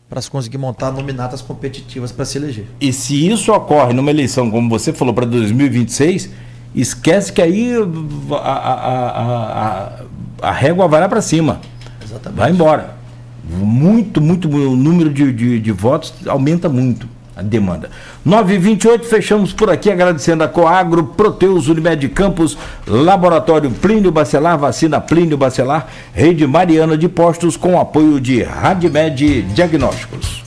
B: para se conseguir montar nominatas competitivas para se eleger.
A: E se isso ocorre numa eleição, como você falou, para 2026, esquece que aí a, a, a, a régua vai lá para cima. Exatamente. Vai embora. Muito, muito, o número de, de, de votos aumenta muito demanda. 9h28, fechamos por aqui agradecendo a Coagro, Proteus, Unimed Campos, Laboratório Plínio Bacelar, Vacina Plínio Bacelar, Rede Mariana de Postos, com apoio de
C: Radmed Diagnósticos.